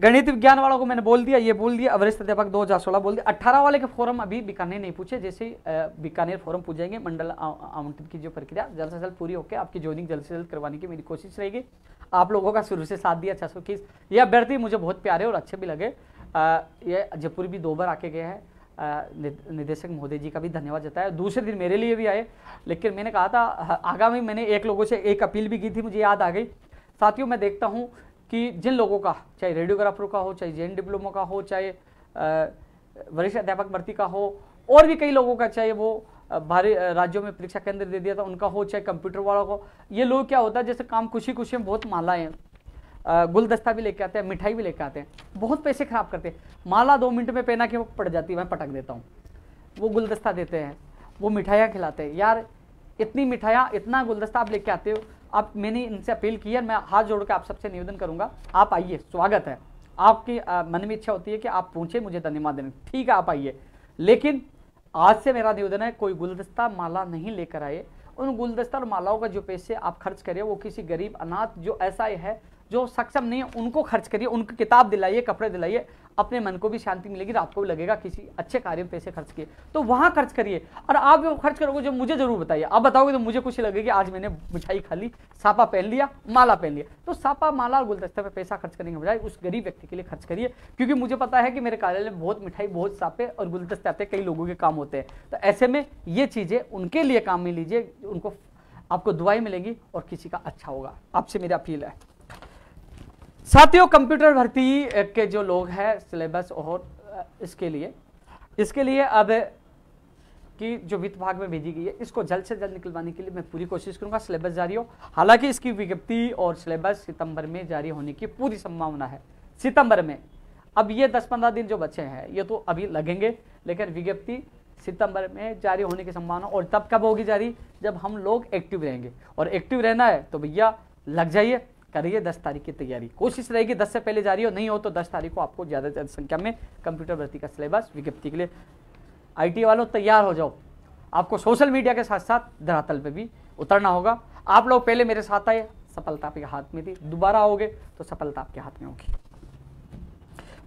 गणित विज्ञान वालों को मैंने बोल दिया ये बोल दिया अवरिष्ठ अध्यापक दो हज़ार सोलह बोल दिया अट्ठारह वाले के फोरम अभी बीकानेर नहीं पूछे जैसे बीकानेर पूछ पूछेंगे मंडल आवंटन की जो प्रक्रिया जल्द से जल्द पूरी होकर आपकी ज्वाइनिंग जल्द से जल्द करवाने की मेरी कोशिश रहेगी आप लोगों का शुरू से साथ दिया अच्छा सौ किस ये अभ्यर्थी मुझे बहुत प्यारे और अच्छे भी लगे ये जयपुर भी दो बार आके गए हैं निदेशक महोदय जी का भी धन्यवाद जताया दूसरे दिन मेरे लिए भी आए लेकिन मैंने कहा था आगामी मैंने एक लोगों से एक अपील भी की थी मुझे याद आ गई साथियों मैं देखता हूँ कि जिन लोगों का चाहे रेडियोग्राफर का हो चाहे जैन डिप्लोमा का हो चाहे वरिष्ठ अध्यापक भर्ती का हो और भी कई लोगों का चाहे वो बाहरी राज्यों में परीक्षा केंद्र दे दिया था उनका हो चाहे कंप्यूटर वालों को ये लोग क्या होता है जैसे काम खुशी खुशी में बहुत माला है गुलदस्ता भी लेके आते हैं मिठाई भी लेके आते हैं बहुत पैसे खराब करते हैं माला दो मिनट में पहना के वो पड़ जाती है मैं पटक देता हूँ वो गुलदस्ता देते हैं वो मिठाइयाँ खिलाते हैं यार इतनी मिठाइयाँ इतना गुलदस्ता आप लेके आते हो आप मैंने इनसे अपील की है मैं हाथ जोड़ के आप सबसे निवेदन करूंगा आप आइए स्वागत है आपकी मन में इच्छा होती है कि आप पूछे मुझे धन्यवाद देने ठीक है आप आइए लेकिन आज से मेरा निवेदन है कोई गुलदस्ता माला नहीं लेकर आए उन गुलदस्ता और मालाओं का जो पैसे आप खर्च करें वो किसी गरीब अनाथ जो ऐसा है जो सक्षम नहीं है उनको खर्च करिए उनको किताब दिलाइए कपड़े दिलाइए अपने मन को भी शांति मिलेगी और आपको भी लगेगा किसी अच्छे कार्य में पैसे खर्च किए तो वहाँ खर्च करिए और आप जो खर्च करोगे जो मुझे जरूर बताइए आप बताओगे तो मुझे खुशी लगेगी आज मैंने मिठाई खा ली सापा पहन लिया माला पहन लिया तो सापा माला और गुलदस्ते पर पैसा खर्च करने के बजाय उस गरीब व्यक्ति के लिए खर्च करिए क्योंकि मुझे पता है कि मेरे कार्यालय में बहुत मिठाई बहुत सापे और गुलदस्ते आते कई लोगों के काम होते हैं तो ऐसे में ये चीज़ें उनके लिए काम में लीजिए उनको आपको दुआई मिलेंगी और किसी का अच्छा होगा आपसे मेरा अपील है साथियों कंप्यूटर भर्ती के जो लोग हैं सिलेबस और इसके लिए इसके लिए अब की जो वित्त भाग में भेजी गई है इसको जल्द से जल्द निकलवाने के लिए मैं पूरी कोशिश करूंगा सिलेबस जारी हो हालांकि इसकी विज्ञप्ति और सिलेबस सितंबर में जारी होने की पूरी संभावना है सितंबर में अब ये दस पंद्रह दिन जो बचे हैं ये तो अभी लगेंगे लेकिन विज्ञप्ति सितंबर में जारी होने की संभावना और तब कब होगी जारी जब हम लोग एक्टिव रहेंगे और एक्टिव रहना है तो भैया लग जाइए करिए दस तारीख की तैयारी कोशिश रहेगी दस से पहले जा रही हो नहीं हो तो दस तारीख को आपको ज़्यादा से ज़्यादा संख्या में कंप्यूटर भर्ती का सिलेबस विज्ञप्ति के लिए आईटी वालों तैयार हो जाओ आपको सोशल मीडिया के साथ साथ धरातल पर भी उतरना होगा आप लोग पहले मेरे साथ आए सफलता आपके हाथ में थी दोबारा आओगे तो सफलता आपके हाथ में होगी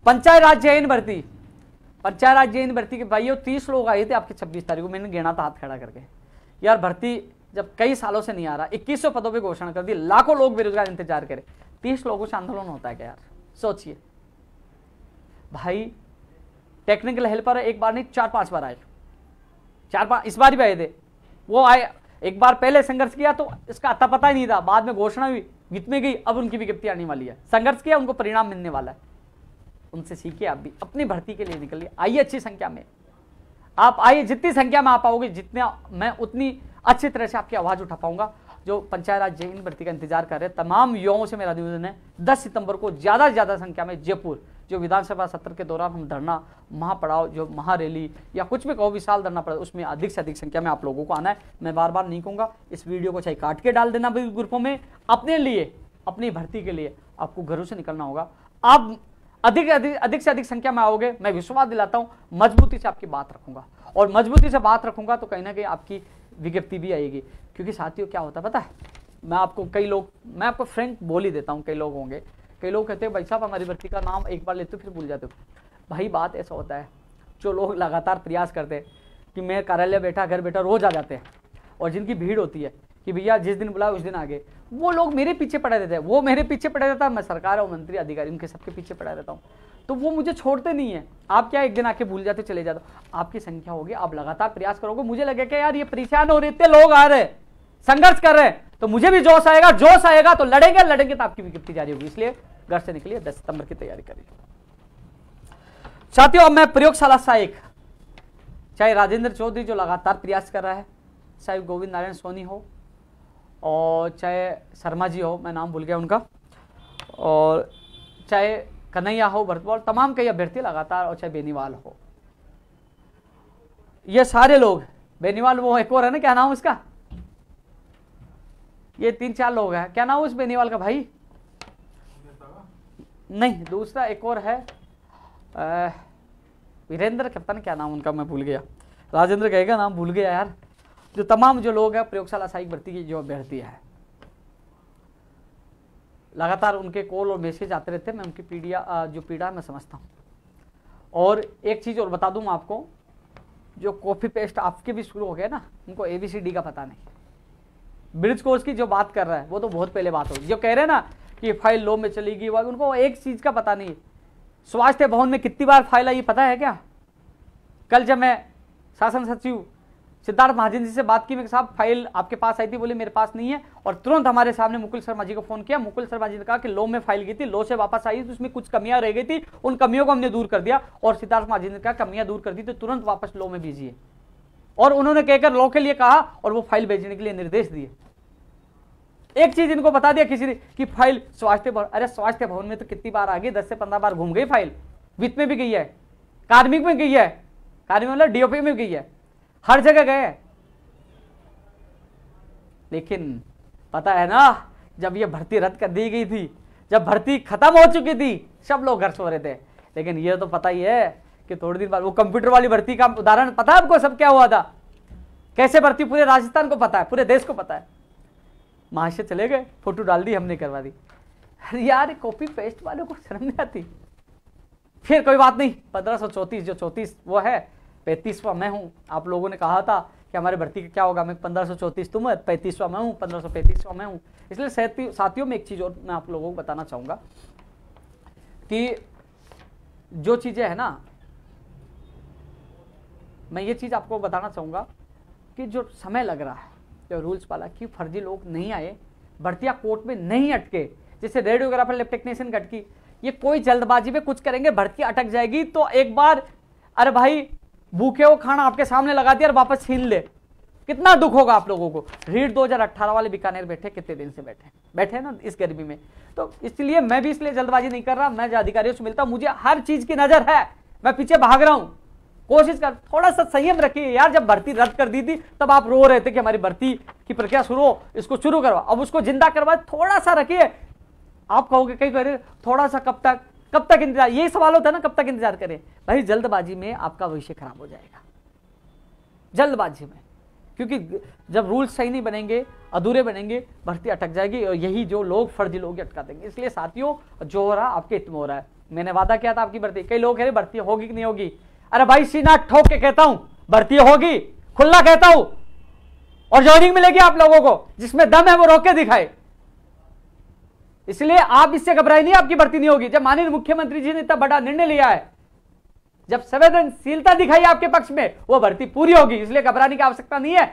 पंचायत राज जैन भर्ती पंचायत राज जैन भर्ती के भाइयों तीस लोग आए थे आपके छब्बीस तारीख को मैंने गिना था हाथ खड़ा करके यार भर्ती जब कई सालों से नहीं आ रहा इक्कीस पदों पर घोषणा कर दी लाखों लोग बेरोजगार इंतजार करें तीस लोगों से आंदोलन होता है क्या यार सोचिए भाई टेक्निकल हेल्पर एक बार नहीं चार पांच बार आए चार पांच इस बार भी आए थे वो आए एक बार पहले संघर्ष किया तो इसका अता पता ही नहीं था बाद में घोषणा हुई गीत में गई अब उनकी विज्ञप्ति आने वाली है संघर्ष किया उनको परिणाम मिलने वाला है उनसे सीखिए आप भी अपनी भर्ती के लिए निकलिए आइए अच्छी संख्या में आप आइए जितनी संख्या में आप आओगे जितना मैं उतनी अच्छी तरह से आपकी आवाज़ उठा पाऊंगा जो पंचायत राज जयन भर्ती का इंतजार कर रहे तमाम युवाओं से मेरा निवेदन है दस सितंबर को ज़्यादा से ज़्यादा संख्या में जयपुर जो विधानसभा सत्र के दौरान हम धरना महापड़ाव जो महारैली या कुछ भी कहो विशाल धरना पड़ा उसमें अधिक से अधिक संख्या में आप लोगों को आना है मैं बार बार नहीं कहूंगा इस वीडियो को चाहे काट के डाल देना ग्रुपों में अपने लिए अपनी भर्ती के लिए आपको घरों से निकलना होगा आप अधिक अधिक अधिक से अधिक संख्या में आओगे मैं विश्वास दिलाता हूँ मजबूती से आपकी बात रखूंगा और मजबूती से बात रखूंगा तो कहीं ना कहीं आपकी विज्ञप्ति भी आएगी क्योंकि साथियों क्या होता है पता है मैं आपको कई लोग मैं आपको फ्रेंक बोल ही देता हूँ कई लोग होंगे कई लोग कहते हैं भाई साहब हमारी भर्ती का नाम एक बार लेते हो फिर भूल जाते हो भाई बात ऐसा होता है जो लोग लगातार प्रयास करते हैं कि मैं कार्यालय बैठा घर बैठा रोज आ जाते हैं और जिनकी भीड़ होती है कि भैया जिस दिन बुलाए उस दिन आगे वो लोग मेरे पीछे पड़ा रहते हैं वो मेरे पीछे पड़ा रहता है मैं सरकार और मंत्री अधिकारी उनके सबके पीछे पड़ा रहता हूँ तो वो मुझे छोड़ते नहीं है आप क्या एक दिन आके भूल जाते चले जाते आपकी संख्या होगी आप लगातार प्रयास करोगे मुझे कि यार ये परेशान हो रहे इतने लोग आ रहे संघर्ष कर रहे हैं तो मुझे भी जोश आएगा जोश आएगा तो लड़ेंगे लड़ेंगे तो आपकी विज्ञप्ति जारी होगी इसलिए घर से निकलिए दस सितंबर की तैयारी करिए साथियों मैं प्रयोगशाला सहायक चाहे राजेंद्र चौधरी जो लगातार प्रयास कर रहा है चाहे गोविंद नारायण सोनी हो और चाहे शर्मा जी हो मैं नाम भूल गया उनका और चाहे कन्हैया हो भरतवाल तमाम कई अभ्यर्थी लगातार और चाहे बेनीवाल हो ये सारे लोग बेनीवाल वो एक और है ना क्या नाम उसका ये तीन चार लोग हैं क्या नाम उस बेनीवाल का भाई नहीं दूसरा एक और है वीरेंद्र कप्तान क्या नाम उनका मैं भूल गया राजेंद्र कहेगा नाम भूल गया यार जो तमाम जो लोग हैं प्रयोगशाला सहायक भर्ती की जो अभ्यर्थी है लगातार उनके कॉल और मैसेज आते रहते हैं मैं उनकी पीड़िया जो पीड़ा मैं समझता हूँ और एक चीज़ और बता दूँ आपको जो कॉपी पेस्ट आपके भी शुरू हो गया ना उनको ए बी सी डी का पता नहीं ब्रिज कोर्स की जो बात कर रहा है वो तो बहुत पहले बात होगी जो कह रहे हैं ना कि फाइल लो में चली गई उनको एक चीज़ का पता नहीं है स्वास्थ्य भवन में कितनी बार फाइल आई पता है क्या कल जब मैं शासन सचिव सिद्धार्थ महाजन जी से बात की मेरे साहब फाइल आपके पास आई थी बोले मेरे पास नहीं है और तुरंत हमारे सामने मुकुल शर्मा जी को फोन किया मुकुल शर्मा जी ने कहा कि लो में फाइल गई थी लो से वापस आई तो उसमें कुछ कमियां रह गई थी उन कमियों को हमने दूर कर दिया और सिद्धार्थ महाजन ने कहा कमियां दूर कर दी तो तुरंत वापस लो में भेजिए और उन्होंने कहकर लो के लिए कहा और वो फाइल भेजने के लिए निर्देश दिए एक चीज इनको बता दिया किसी ने कि फाइल स्वास्थ्य भवन अरे स्वास्थ्य भवन में तो कितनी बार आ गई दस से पंद्रह बार घूम गई फाइल वित्त में भी गई है कार्मिक में गई है कार्मिक मतलब डीओपी में गई है हर जगह गए लेकिन पता है ना जब ये भर्ती रद्द कर दी गई थी जब भर्ती खत्म हो चुकी थी सब लोग घर सो रहे थे लेकिन ये तो पता ही है कि थोड़ी दिन बाद वो कंप्यूटर वाली भर्ती का उदाहरण पता है आपको सब क्या हुआ था कैसे भर्ती पूरे राजस्थान को पता है पूरे देश को पता है महाशय चले गए फोटो डाल दी हमने करवा दी अरे यार कॉपी पेस्ट वालों को शर्म नहीं आती फिर कोई बात नहीं पंद्रह सौ चौंतीस जो चौंतीस वो है पैंतीसवा मैं हूँ आप लोगों ने कहा था कि हमारे भर्ती का क्या होगा मैं पंद्रह तुम है पैंतीसवा मैं हूँ पंद्रह मैं हूँ इसलिए साथियों में एक चीज़ और मैं आप लोगों को बताना चाहूँगा कि जो चीज़ें है ना मैं ये चीज़ आपको बताना चाहूँगा कि जो समय लग रहा है जो रूल्स वाला कि फर्जी लोग नहीं आए भर्तियाँ कोर्ट में नहीं अटके जैसे रेडियोग्राफर लेफ्ट टेक्नीशियन की अटकी ये कोई जल्दबाजी में कुछ करेंगे भर्ती अटक जाएगी तो एक बार अरे भाई भूखे वो खाना आपके सामने लगा दिया और वापस छीन ले कितना दुख होगा आप लोगों को रीढ़ 2018 वाले बीकानेर बैठे कितने दिन से बैठे बैठे ना इस गर्मी में तो इसलिए मैं भी इसलिए जल्दबाजी नहीं कर रहा मैं जो अधिकारियों से मिलता हूं मुझे हर चीज की नजर है मैं पीछे भाग रहा हूं कोशिश कर थोड़ा सा संयम रखिए यार जब भर्ती रद्द कर दी थी तब आप रो रहे थे कि हमारी भर्ती की प्रक्रिया शुरू हो इसको शुरू करवा अब उसको जिंदा करवा थोड़ा सा रखिए आप कहोगे कहीं कह रहे थोड़ा सा कब तक कब तक इंतजार ये सवाल होता है ना कब तक इंतजार करें भाई जल्दबाजी में आपका भविष्य खराब हो जाएगा जल्दबाजी में क्योंकि जब रूल्स सही नहीं बनेंगे अधूरे बनेंगे भर्ती अटक जाएगी और यही जो लोग फर्जी लोग अटका देंगे इसलिए साथियों जो हो रहा आपके इतम हो रहा है मैंने वादा किया था आपकी भर्ती कई लोग कह रहे भर्ती होगी कि नहीं होगी अरे भाई सीना ठोक के कहता हूं भर्ती होगी खुला कहता हूं और ज्वाइनिंग मिलेगी आप लोगों को जिसमें दम है वो रोक के दिखाए इसलिए आप इससे घबराई नहीं आपकी भर्ती नहीं होगी जब माननीय मुख्यमंत्री जी ने इतना बड़ा निर्णय लिया है जब संवेदनशीलता दिखाई आपके पक्ष में वो भर्ती पूरी होगी इसलिए घबराने की आवश्यकता नहीं है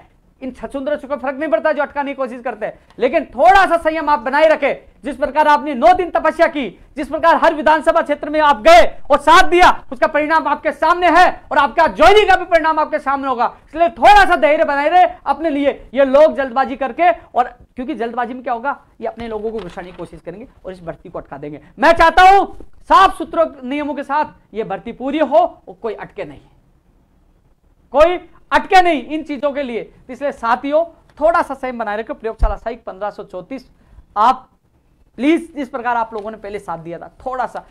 इन छछुंदर को फर्क नहीं पड़ता जो अटकाने की कोशिश करते हैं लेकिन थोड़ा सा संयम आप बनाए रखे जिस प्रकार आपने नौ दिन तपस्या की जिस प्रकार हर विधानसभा क्षेत्र में आप गए और साथ दिया उसका परिणाम आपके सामने है और आपका ज्वाइनिंग का भी परिणाम आपके सामने होगा इसलिए थोड़ा सा धैर्य बनाए रहे अपने लिए ये लोग जल्दबाजी करके और क्योंकि जल्दबाजी में क्या होगा ये अपने लोगों को घुसाने की कोशिश करेंगे और इस भर्ती को अटका देंगे मैं चाहता हूं साफ सुथरों नियमों के साथ ये भर्ती पूरी हो और कोई अटके नहीं कोई अटके नहीं इन चीजों के लिए तो इसलिए साथियों थोड़ा सा सेम बनाए रखो प्रयोगशाला सही पंद्रह आप प्लीज जिस प्रकार आप लोगों ने पहले साथ दिया था थोड़ा सा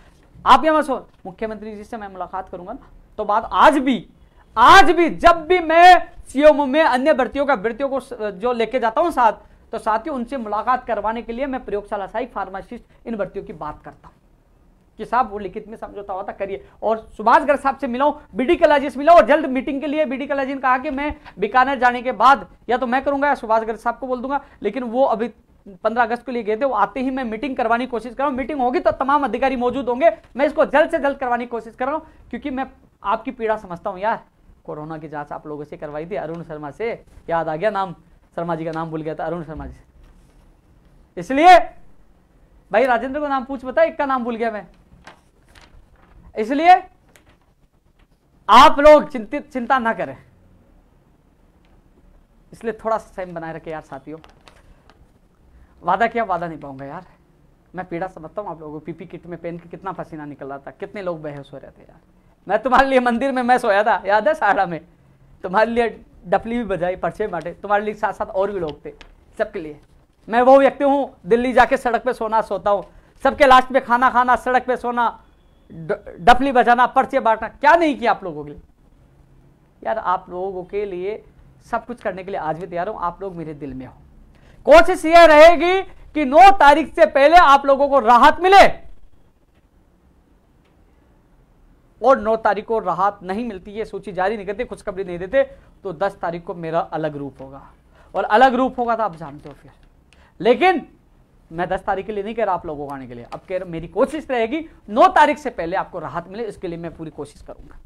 आप ये मत मुख्यमंत्री जी से मैं मुलाकात करूंगा तो बात आज भी आज भी जब भी मैं सीएमओ में अन्य भर्तियों का भर्तियों को जो लेके जाता हूं साथ तो साथ ही उनसे मुलाकात करवाने के लिए मैं प्रयोगशाला साहिक फार्मासिस्ट इन भर्तियों की बात करता हूं कि साहब वो लिखित में समझौता होता करिए और सुभाष गर्ग साहब से मिलाओ बीडी से मिला और जल्द मीटिंग के लिए बीडी कलाजी ने कहा कि मैं बीकानेर जाने के बाद या तो मैं करूंगा या सुभाष गर्ग साहब को बोल दूंगा लेकिन वो अभी पंद्रह अगस्त के लिए गए थे वो आते ही मैं मीटिंग करवाने की कोशिश कर रहा हूँ मीटिंग होगी तो तमाम अधिकारी मौजूद होंगे मैं इसको जल्द से जल्द करवाने की कोशिश कर रहा हूँ क्योंकि मैं आपकी पीड़ा समझता हूँ यार कोरोना की जाँच आप लोगों से करवाई थी अरुण शर्मा से याद आ गया नाम शर्मा जी का नाम भूल गया था अरुण शर्मा जी इसलिए भाई राजेंद्र को नाम पूछ बता एक का नाम भूल गया मैं इसलिए आप लोग चिंतित चिंता ना करें इसलिए थोड़ा सा टाइम बनाए रखे यार साथियों वादा किया वादा नहीं पाऊंगा यार मैं पीड़ा समझता हूँ आप लोगों को पीपी किट में पहन के कितना पसीना निकल रहा था कितने लोग बेहोश हो रहे थे यार मैं तुम्हारे लिए मंदिर में मैं सोया था याद है साड़ा में तुम्हारे लिए डपली भी बजाई पर्चे बांटे तुम्हारे लिए साथ साथ और भी लोग थे सबके लिए मैं वो व्यक्ति हूँ दिल्ली जाके सड़क पर सोना सोता हूँ सबके लास्ट में खाना खाना सड़क पर सोना डफली बजाना पर्चे बांटना क्या नहीं किया आप लोगों के लिए यार आप लोगों के लिए सब कुछ करने के लिए आज भी तैयार हूं आप लोग मेरे दिल में हो कोशिश यह रहेगी कि 9 तारीख से पहले आप लोगों को राहत मिले और 9 तारीख को राहत नहीं मिलती है सूची जारी नहीं करते खुशखबरी नहीं देते तो 10 तारीख को मेरा अलग रूप होगा और अलग रूप होगा तो आप जानते हो फिर लेकिन मैं दस तारीख के लिए नहीं कह रहा आप लोगों को आने के लिए अब कह रहा मेरी कोशिश रहेगी नौ तारीख से पहले आपको राहत मिले इसके लिए मैं पूरी कोशिश करूंगा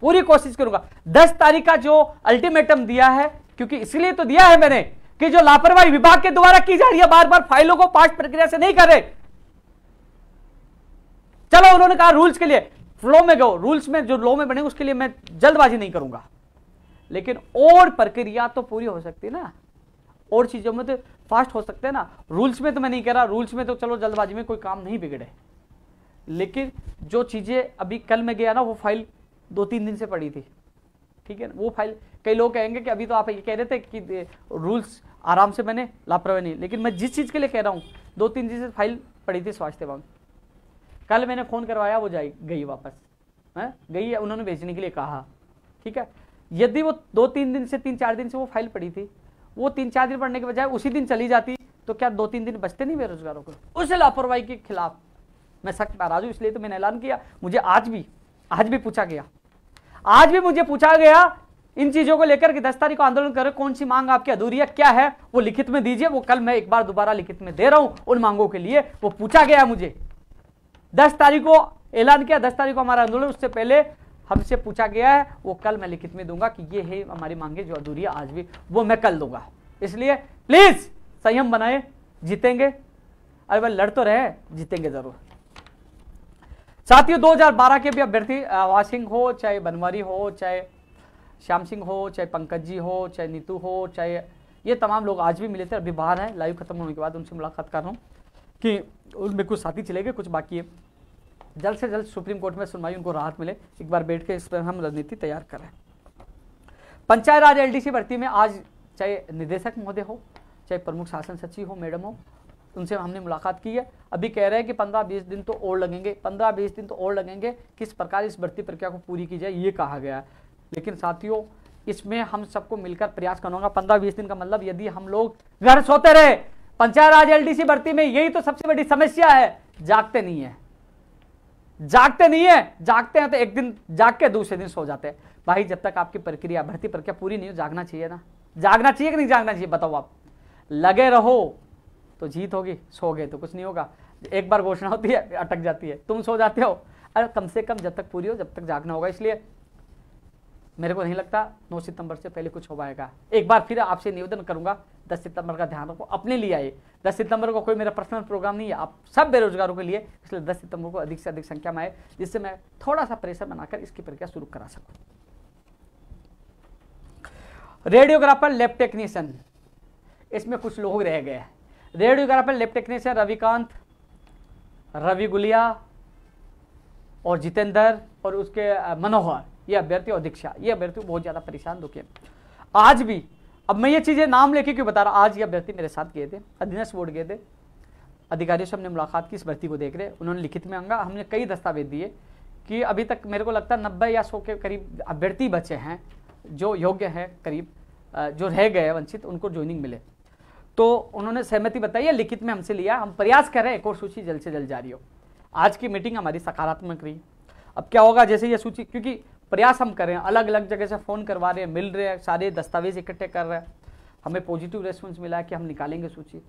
पूरी कोशिश करूंगा दस तारीख का जो अल्टीमेटम दिया है क्योंकि इसलिए तो दिया है मैंने कि जो लापरवाही विभाग के द्वारा की जा रही है बार बार फाइलों को पास प्रक्रिया से नहीं कर रहे चलो उन्होंने कहा रूल्स के लिए फ्लो में गो रूल्स में जो लो में बने उसके लिए मैं जल्दबाजी नहीं करूंगा लेकिन और प्रक्रिया तो पूरी हो सकती ना और चीजों में तो फास्ट हो सकते हैं ना रूल्स में तो मैं नहीं कह रहा रूल्स में तो चलो जल्दबाजी में कोई काम नहीं बिगड़े लेकिन जो चीज़ें अभी कल मैं गया ना वो फाइल दो तीन दिन से पड़ी थी ठीक है ना वो फाइल कई लोग कहेंगे कि अभी तो आप ये कह रहे थे कि रूल्स आराम से मैंने लापरवाही नहीं लेकिन मैं जिस चीज़ के लिए कह रहा हूँ दो तीन दिन से फाइल पड़ी थी स्वास्थ्य वांग कल मैंने फ़ोन करवाया वो जाए गई वापस है गई उन्होंने भेजने के लिए कहा ठीक है यदि वो दो तीन दिन से तीन चार दिन से वो फाइल पड़ी थी वो तीन चार दिन पढ़ने के बजाय उसी दिन चली जाती तो क्या दो तीन दिन बचते नहीं बेरोजगारों को उस लापरवाही के खिलाफ मैं सख्त नाराज हूं इसलिए तो मैंने ऐलान किया मुझे आज भी आज भी पूछा गया आज भी मुझे पूछा गया इन चीजों को लेकर दस तारीख को आंदोलन करो कौन सी मांग आपकी अधूरी है क्या है वो लिखित में दीजिए वो कल मैं एक बार दोबारा लिखित में दे रहा हूं उन मांगों के लिए वो पूछा गया मुझे दस तारीख को ऐलान किया दस तारीख को हमारा आंदोलन उससे पहले हमसे पूछा गया है वो कल मैं लिखित में दूंगा कि ये है हमारी मांगे जो अधूरी है आज भी वो मैं कल दूंगा इसलिए प्लीज संयम बनाए जीतेंगे अरे भाई लड़ तो रहे जीतेंगे जरूर साथियों 2012 के भी अभ्यर्थी आवा सिंह हो चाहे बनवारी हो चाहे श्याम सिंह हो चाहे पंकज जी हो चाहे नीतू हो चाहे ये तमाम लोग आज भी मिले थे अभी बाहर हैं लाइव खत्म होने के बाद उनसे मुलाकात कर रहा हूँ कि उनमें कुछ साथी चले गए कुछ बाकी है जल्द से जल्द सुप्रीम कोर्ट में सुनवाई उनको राहत मिले एक बार बैठ के इस पर हम रणनीति तैयार करें पंचायत राज एलडीसी भर्ती में आज चाहे निदेशक महोदय हो चाहे प्रमुख शासन सचिव हो मैडम हो उनसे हमने मुलाकात की है अभी कह रहे हैं कि पंद्रह बीस दिन तो और लगेंगे पंद्रह बीस दिन तो और लगेंगे किस प्रकार इस भर्ती प्रक्रिया को पूरी की जाए ये कहा गया है लेकिन साथियों इसमें हम सबको मिलकर प्रयास करना होगा पंद्रह बीस दिन का मतलब यदि हम लोग घर सोते रहे पंचायत राज एलडीसी भर्ती में यही तो सबसे बड़ी समस्या है जागते नहीं है जागते नहीं है जागते हैं तो एक दिन जाग के दूसरे दिन सो जाते हैं भाई जब तक आपकी प्रक्रिया भर्ती प्रक्रिया पूरी नहीं हो जागना चाहिए ना जागना चाहिए कि नहीं जागना चाहिए बताओ आप लगे रहो तो जीत होगी सो गए तो कुछ नहीं होगा एक बार घोषणा होती है अटक जाती है तुम सो जाते हो अरे कम से कम जब तक पूरी हो जब तक जागना होगा इसलिए मेरे को नहीं लगता नौ सितंबर से पहले कुछ हो पाएगा एक बार फिर आपसे निवेदन करूंगा 10 सितंबर का ध्यान रखो अपने लिए आइए 10 सितंबर को कोई मेरा पर्सनल प्रोग्राम नहीं है आप सब बेरोजगारों के लिए इसलिए 10 सितंबर को अधिक से अधिक संख्या में आए जिससे मैं थोड़ा सा प्रेशर बनाकर इसकी प्रक्रिया शुरू करा सकूं रेडियोग्राफर लेब टेक्नीशियन इसमें कुछ लोग रह गए हैं radiographer lab technician Ravikant Ravi Gulia और जितेंद्र और उसके मनोहर ये अभ्यर्थी और दीक्षा ये अभ्यर्थी बहुत ज़्यादा परेशान दुखे आज भी अब मैं ये चीज़ें नाम लेके क्यों बता रहा आज ये अभ्यर्थी मेरे साथ गए थे अधीनस्थ बोर्ड गए थे अधिकारियों से हमने मुलाकात की इस भर्ती को देख रहे उन्होंने लिखित में अंगा हमने कई दस्तावेज दिए कि अभी तक मेरे को लगता है नब्बे या सौ के करीब अभ्यर्थी बचे हैं जो योग्य हैं करीब जो रह गए वंचित उनको ज्वाइनिंग मिले तो उन्होंने सहमति बताई है लिखित में हमसे लिया हम प्रयास कर रहे हैं एक और सूची जल्द से जल्द जारी हो आज की मीटिंग हमारी सकारात्मक रही अब क्या होगा जैसे यह सूची क्योंकि प्रयास हम कर रहे हैं अलग अलग जगह से फ़ोन करवा रहे हैं मिल रहे हैं सारे दस्तावेज इकट्ठे कर रहे हैं हमें पॉजिटिव रेस्पॉन्स मिला है कि हम निकालेंगे सूची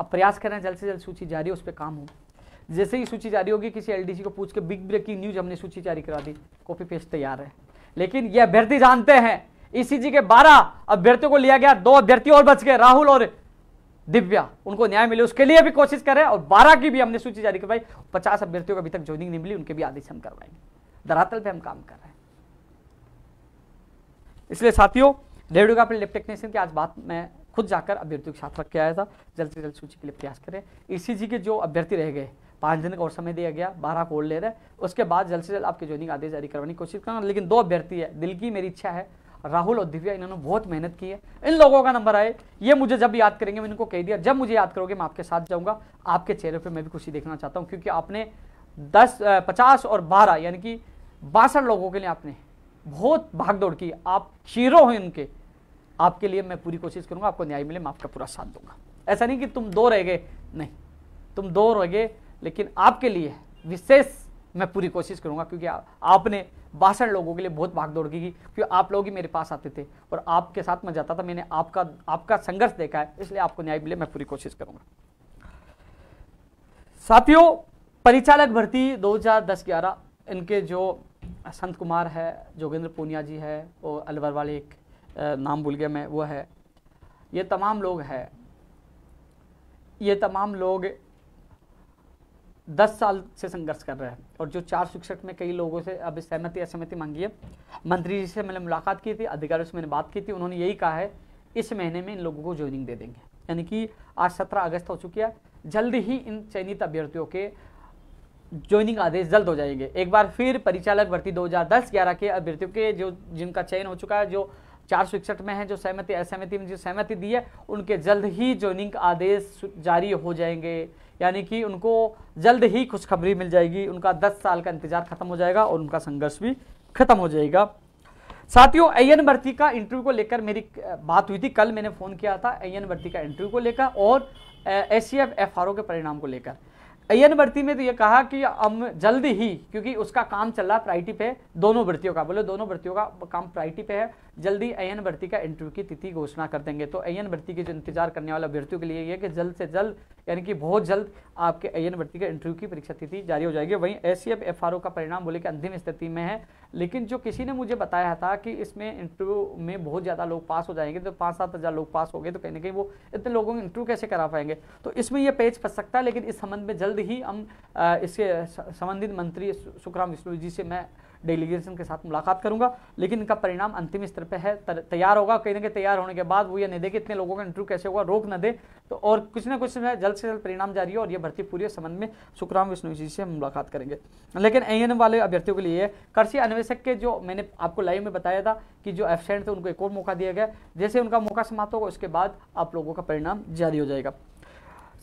अब प्रयास कर रहे हैं जल्द से जल्द सूची जारी उस पर काम हो जैसे ही सूची जारी होगी किसी एलडीसी को पूछ के बिग ब्रेकिंग न्यूज हमने सूची जारी करा दी कॉपी पेस्ट तैयार है लेकिन ये अभ्यर्थी जानते हैं ईसीजी e के 12 अभ्यर्थियों को लिया गया दो अभ्यर्थी और बच गए राहुल और दिव्या उनको न्याय मिले उसके लिए भी कोशिश करें और बारह की भी हमने सूची जारी करवाई पचास अभ्यर्थियों को अभी तक ज्वाइनिंग नहीं मिली उनके भी आदेश हम करवाएंगे धरातल पर हम काम कर रहे हैं इसलिए साथियों रेडियो का अपने टेक्नीशियन की आज बात मैं खुद जाकर अभ्यर्थियों के साथ रख के आया था जल्द से जल्द सूची के लिए प्रयास करें ई e के जो अभ्यर्थी रह गए पाँच दिन का और समय दिया गया बारह कोड ले रहे उसके बाद जल्द से जल्द आपके ज्वाइनिंग आदेश जारी करवाने की कोशिश करना लेकिन दो अभ्यर्थी है दिल की मेरी इच्छा है राहुल और दिव्या इन्होंने बहुत मेहनत की है इन लोगों का नंबर आए ये मुझे जब याद करेंगे मैंने इनको कह दिया जब मुझे याद करोगे मैं आपके साथ जाऊंगा आपके चेहरे पर मैं भी खुशी देखना चाहता हूँ क्योंकि आपने दस पचास और बारह यानी कि बासठ लोगों के लिए आपने बहुत भागदौड़ की आप शीरो हो इनके आपके लिए मैं पूरी कोशिश करूंगा आपको न्याय मिले मैं आपका पूरा साथ दूंगा ऐसा नहीं कि तुम दो रह गए नहीं तुम दो रह गए लेकिन आपके लिए विशेष मैं पूरी कोशिश करूंगा क्योंकि आ, आपने बासठ लोगों के लिए बहुत भागदौड़ की क्योंकि आप लोग ही मेरे पास आते थे और आपके साथ मैं जाता था मैंने आपका आपका संघर्ष देखा है इसलिए आपको न्याय मिले मैं पूरी कोशिश करूंगा साथियों परिचालक भर्ती 2010-11 इनके जो संत कुमार है जोगेंद्र पूनिया जी है और अलवर वाले एक नाम भूल गया मैं वो है ये तमाम लोग हैं ये तमाम लोग दस साल से संघर्ष कर रहे हैं और जो चार शिक्षक में कई लोगों से अब सहमति असहमति मांगी है मंत्री जी से मैंने मुलाकात की थी अधिकारियों से मैंने बात की थी उन्होंने यही कहा है इस महीने में इन लोगों को ज्वाइनिंग दे देंगे यानी कि आज सत्रह अगस्त हो चुकी है जल्द ही इन चयनित अभ्यर्थियों के ज्वाइनिंग आदेश जल्द हो जाएंगे एक बार फिर परिचालक भर्ती 2010-11 के अभ्यर्थियों के जो जिनका चयन हो चुका है जो चार सौ इकसठ में है जो सहमति असहमति में जो सहमति दी है उनके जल्द ही ज्वाइनिंग आदेश जारी हो जाएंगे यानी कि उनको जल्द ही खुशखबरी मिल जाएगी उनका दस साल का इंतजार खत्म हो जाएगा और उनका संघर्ष भी खत्म हो जाएगा साथियों एन भर्ती का इंटरव्यू को लेकर मेरी बात हुई थी कल मैंने फ़ोन किया था एन भर्ती का इंटरव्यू को लेकर और एस सी के परिणाम को लेकर अयन भर्ती में तो ये कहा कि हम जल्द ही क्योंकि उसका काम चल रहा प्राइटी पे दोनों भर्तियों का बोले दोनों भर्तियों का काम प्राइटी पे है जल्दी अयन भर्ती का इंटरव्यू की तिथि घोषणा कर देंगे तो अयन भर्ती के जो इंतजार करने वाला अभ्यर्थियों के लिए ये कि जल्द से जल्द यानी कि बहुत जल्द आपके अयन भर्ती का इंटरव्यू की परीक्षा तिथि जारी हो जाएगी वहीं एस सी का परिणाम बोले कि अंतिम स्थिति में है लेकिन जो किसी ने मुझे बताया था कि इसमें इंटरव्यू में बहुत ज़्यादा लोग पास हो जाएंगे तो पाँच सात हज़ार लोग पास हो गए तो कहीं ना कहीं वो इतने लोगों को इंटरव्यू कैसे करा पाएंगे तो इसमें यह पेज फंस सकता है लेकिन इस संबंध में जल्द ही हम इसके संबंधित मंत्री सुखराम विष्णु जी से मैं डेलीगेशन के साथ मुलाकात करूंगा लेकिन इनका परिणाम अंतिम स्तर पर है तैयार होगा कहीं ना कहीं तैयार होने के बाद वो ये नहीं दे इतने लोगों का इंटरव्यू कैसे होगा रोक न दे तो और कुछ ना कुछ जल्द से जल्द परिणाम जारी हो और ये भर्ती पूरी संबंध में सुखराम विष्णु जी से मुलाकात करेंगे लेकिन ए वाले अभ्यर्थियों के लिए कृषि अन्वेषक के जो मैंने आपको लाइव में बताया था कि जो एबसेंट थे उनको एक और मौका दिया गया जैसे उनका मौका समाप्त होगा उसके बाद आप लोगों का परिणाम जारी हो जाएगा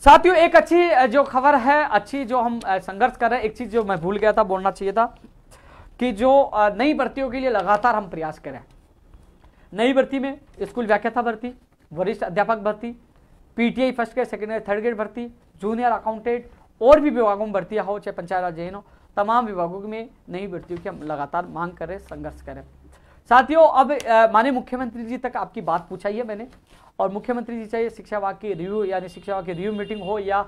साथियों एक अच्छी जो खबर है अच्छी जो हम संघर्ष कर रहे हैं एक चीज जो मैं भूल गया था बोलना चाहिए था कि जो नई भर्तियों के लिए लगातार हम प्रयास करें नई भर्ती में स्कूल व्याख्याता भर्ती वरिष्ठ अध्यापक भर्ती PTI first grade second grade third grade भर्ती जूनियर अकाउंटेंट और भी विभागों में भर्तियाँ हो चाहे पंचायत राज हो तमाम विभागों में नई भर्तियों की हम लगातार मांग करें संघर्ष करें साथियों अब माने मुख्यमंत्री जी तक आपकी बात पूछाई है मैंने और मुख्यमंत्री जी चाहिए शिक्षा विभाग की रिव्यू यानी शिक्षा विभाग की रिव्यू मीटिंग हो या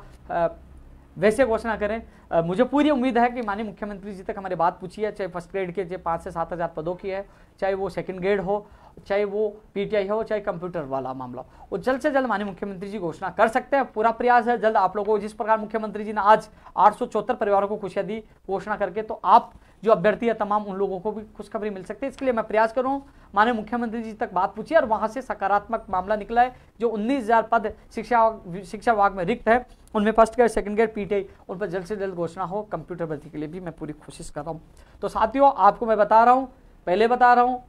वैसे घोषणा करें आ, मुझे पूरी उम्मीद है कि माननीय मुख्यमंत्री जी तक हमारी बात पूछी है चाहे फर्स्ट ग्रेड के चाहे पाँच से सात हज़ार पदों की है चाहे वो सेकेंड ग्रेड हो चाहे वो पीटीआई हो चाहे कंप्यूटर वाला मामला वो जल्द से जल्द माननीय मुख्यमंत्री जी घोषणा कर सकते हैं पूरा प्रयास है जल्द आप लोगों को जिस प्रकार मुख्यमंत्री जी ने आज आठ परिवारों को खुशियाँ दी घोषणा करके तो आप जो अभ्यर्थी है तमाम उन लोगों को भी खुशखबरी मिल सकती है इसके लिए मैं प्रयास करूँ माननीय मुख्यमंत्री जी तक बात पूछी और वहाँ से सकारात्मक मामला निकला है जो उन्नीस पद शिक्षा शिक्षा विभाग में रिक्त है उनमें first grade second grade PTI उन पर जल्द से जल्द घोषणा हो कंप्यूटर भर्ती के लिए भी मैं पूरी कोशिश कर रहा हूँ तो साथियों आपको मैं बता रहा हूँ पहले बता रहा हूँ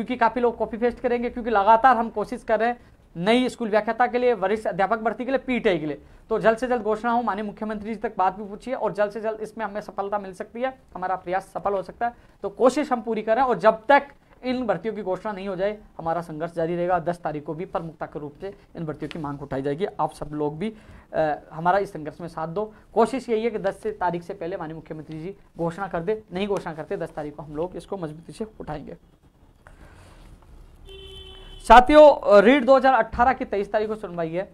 क्योंकि काफ़ी लोग कॉपी पेस्ट करेंगे क्योंकि लगातार हम कोशिश कर रहे हैं नई स्कूल व्याख्याता के लिए वरिष्ठ अध्यापक भर्ती के लिए पीटीआई के लिए तो जल्द से जल्द घोषणा हो माननीय मुख्यमंत्री जी तक बात भी पूछिए और जल्द से जल्द इसमें हमें सफलता मिल सकती है हमारा प्रयास सफल हो सकता है तो कोशिश हम पूरी करें और जब तक इन भर्तियों की घोषणा नहीं हो जाए हमारा संघर्ष जारी रहेगा दस तारीख को भी प्रमुखता के रूप से इन भर्तियों की मांग उठाई जाएगी आप सब लोग भी आ, हमारा इस संघर्ष में साथ दो कोशिश यही है कि दस से तारीख से पहले माननीय मुख्यमंत्री जी घोषणा कर दे नहीं घोषणा करते दस तारीख को हम लोग इसको मजबूती से उठाएंगे साथियों रीड 2018 की 23 तारीख को सुनवाई है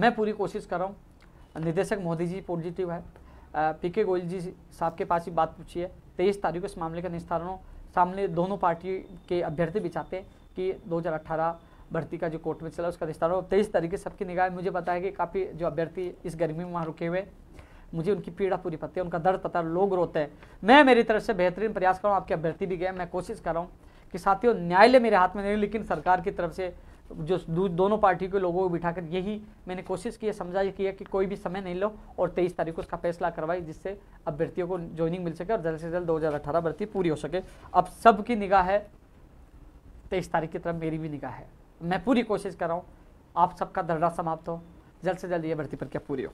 मैं पूरी कोशिश कर रहा हूँ निदेशक मोदी जी पॉजिटिव है पी के गोयल जी साहब के पास ही बात पूछी है तेईस तारीख को इस मामले का निस्तारण हो सामने दोनों पार्टी के अभ्यर्थी भी चाहते हैं कि 2018 भर्ती का जो कोर्ट में चला उसका निस्तारण हो तेईस तारीख की सबकी निगाह मुझे पता है कि काफ़ी जो अभ्यर्थी इस गर्मी में वहाँ रुके हुए मुझे उनकी पीड़ा पूरी पता है उनका दर्द पता है लोग रोते हैं मैं मेरी तरफ से बेहतरीन प्रयास कर रहा हूँ आपके अभ्यर्थी भी गए मैं कोशिश कर रहा हूँ कि साथियों न्यायालय मेरे हाथ में नहीं लेकिन सरकार की तरफ से जो दोनों पार्टी के लोगों को बिठाकर यही मैंने कोशिश की है समझा किया कि कोई भी समय नहीं लो और 23 तारीख को उसका फैसला करवाई जिससे अभ्यर्थियों को ज्वाइनिंग मिल सके और जल्द से जल्द अठारह भर्ती पूरी हो सके अब सबकी निगाह है तेईस तारीख की तरफ मेरी भी निगाह है मैं पूरी कोशिश कर रहा हूँ आप सबका धरना समाप्त हो जल्द से जल्द ये भर्ती प्रक्रिया पूरी हो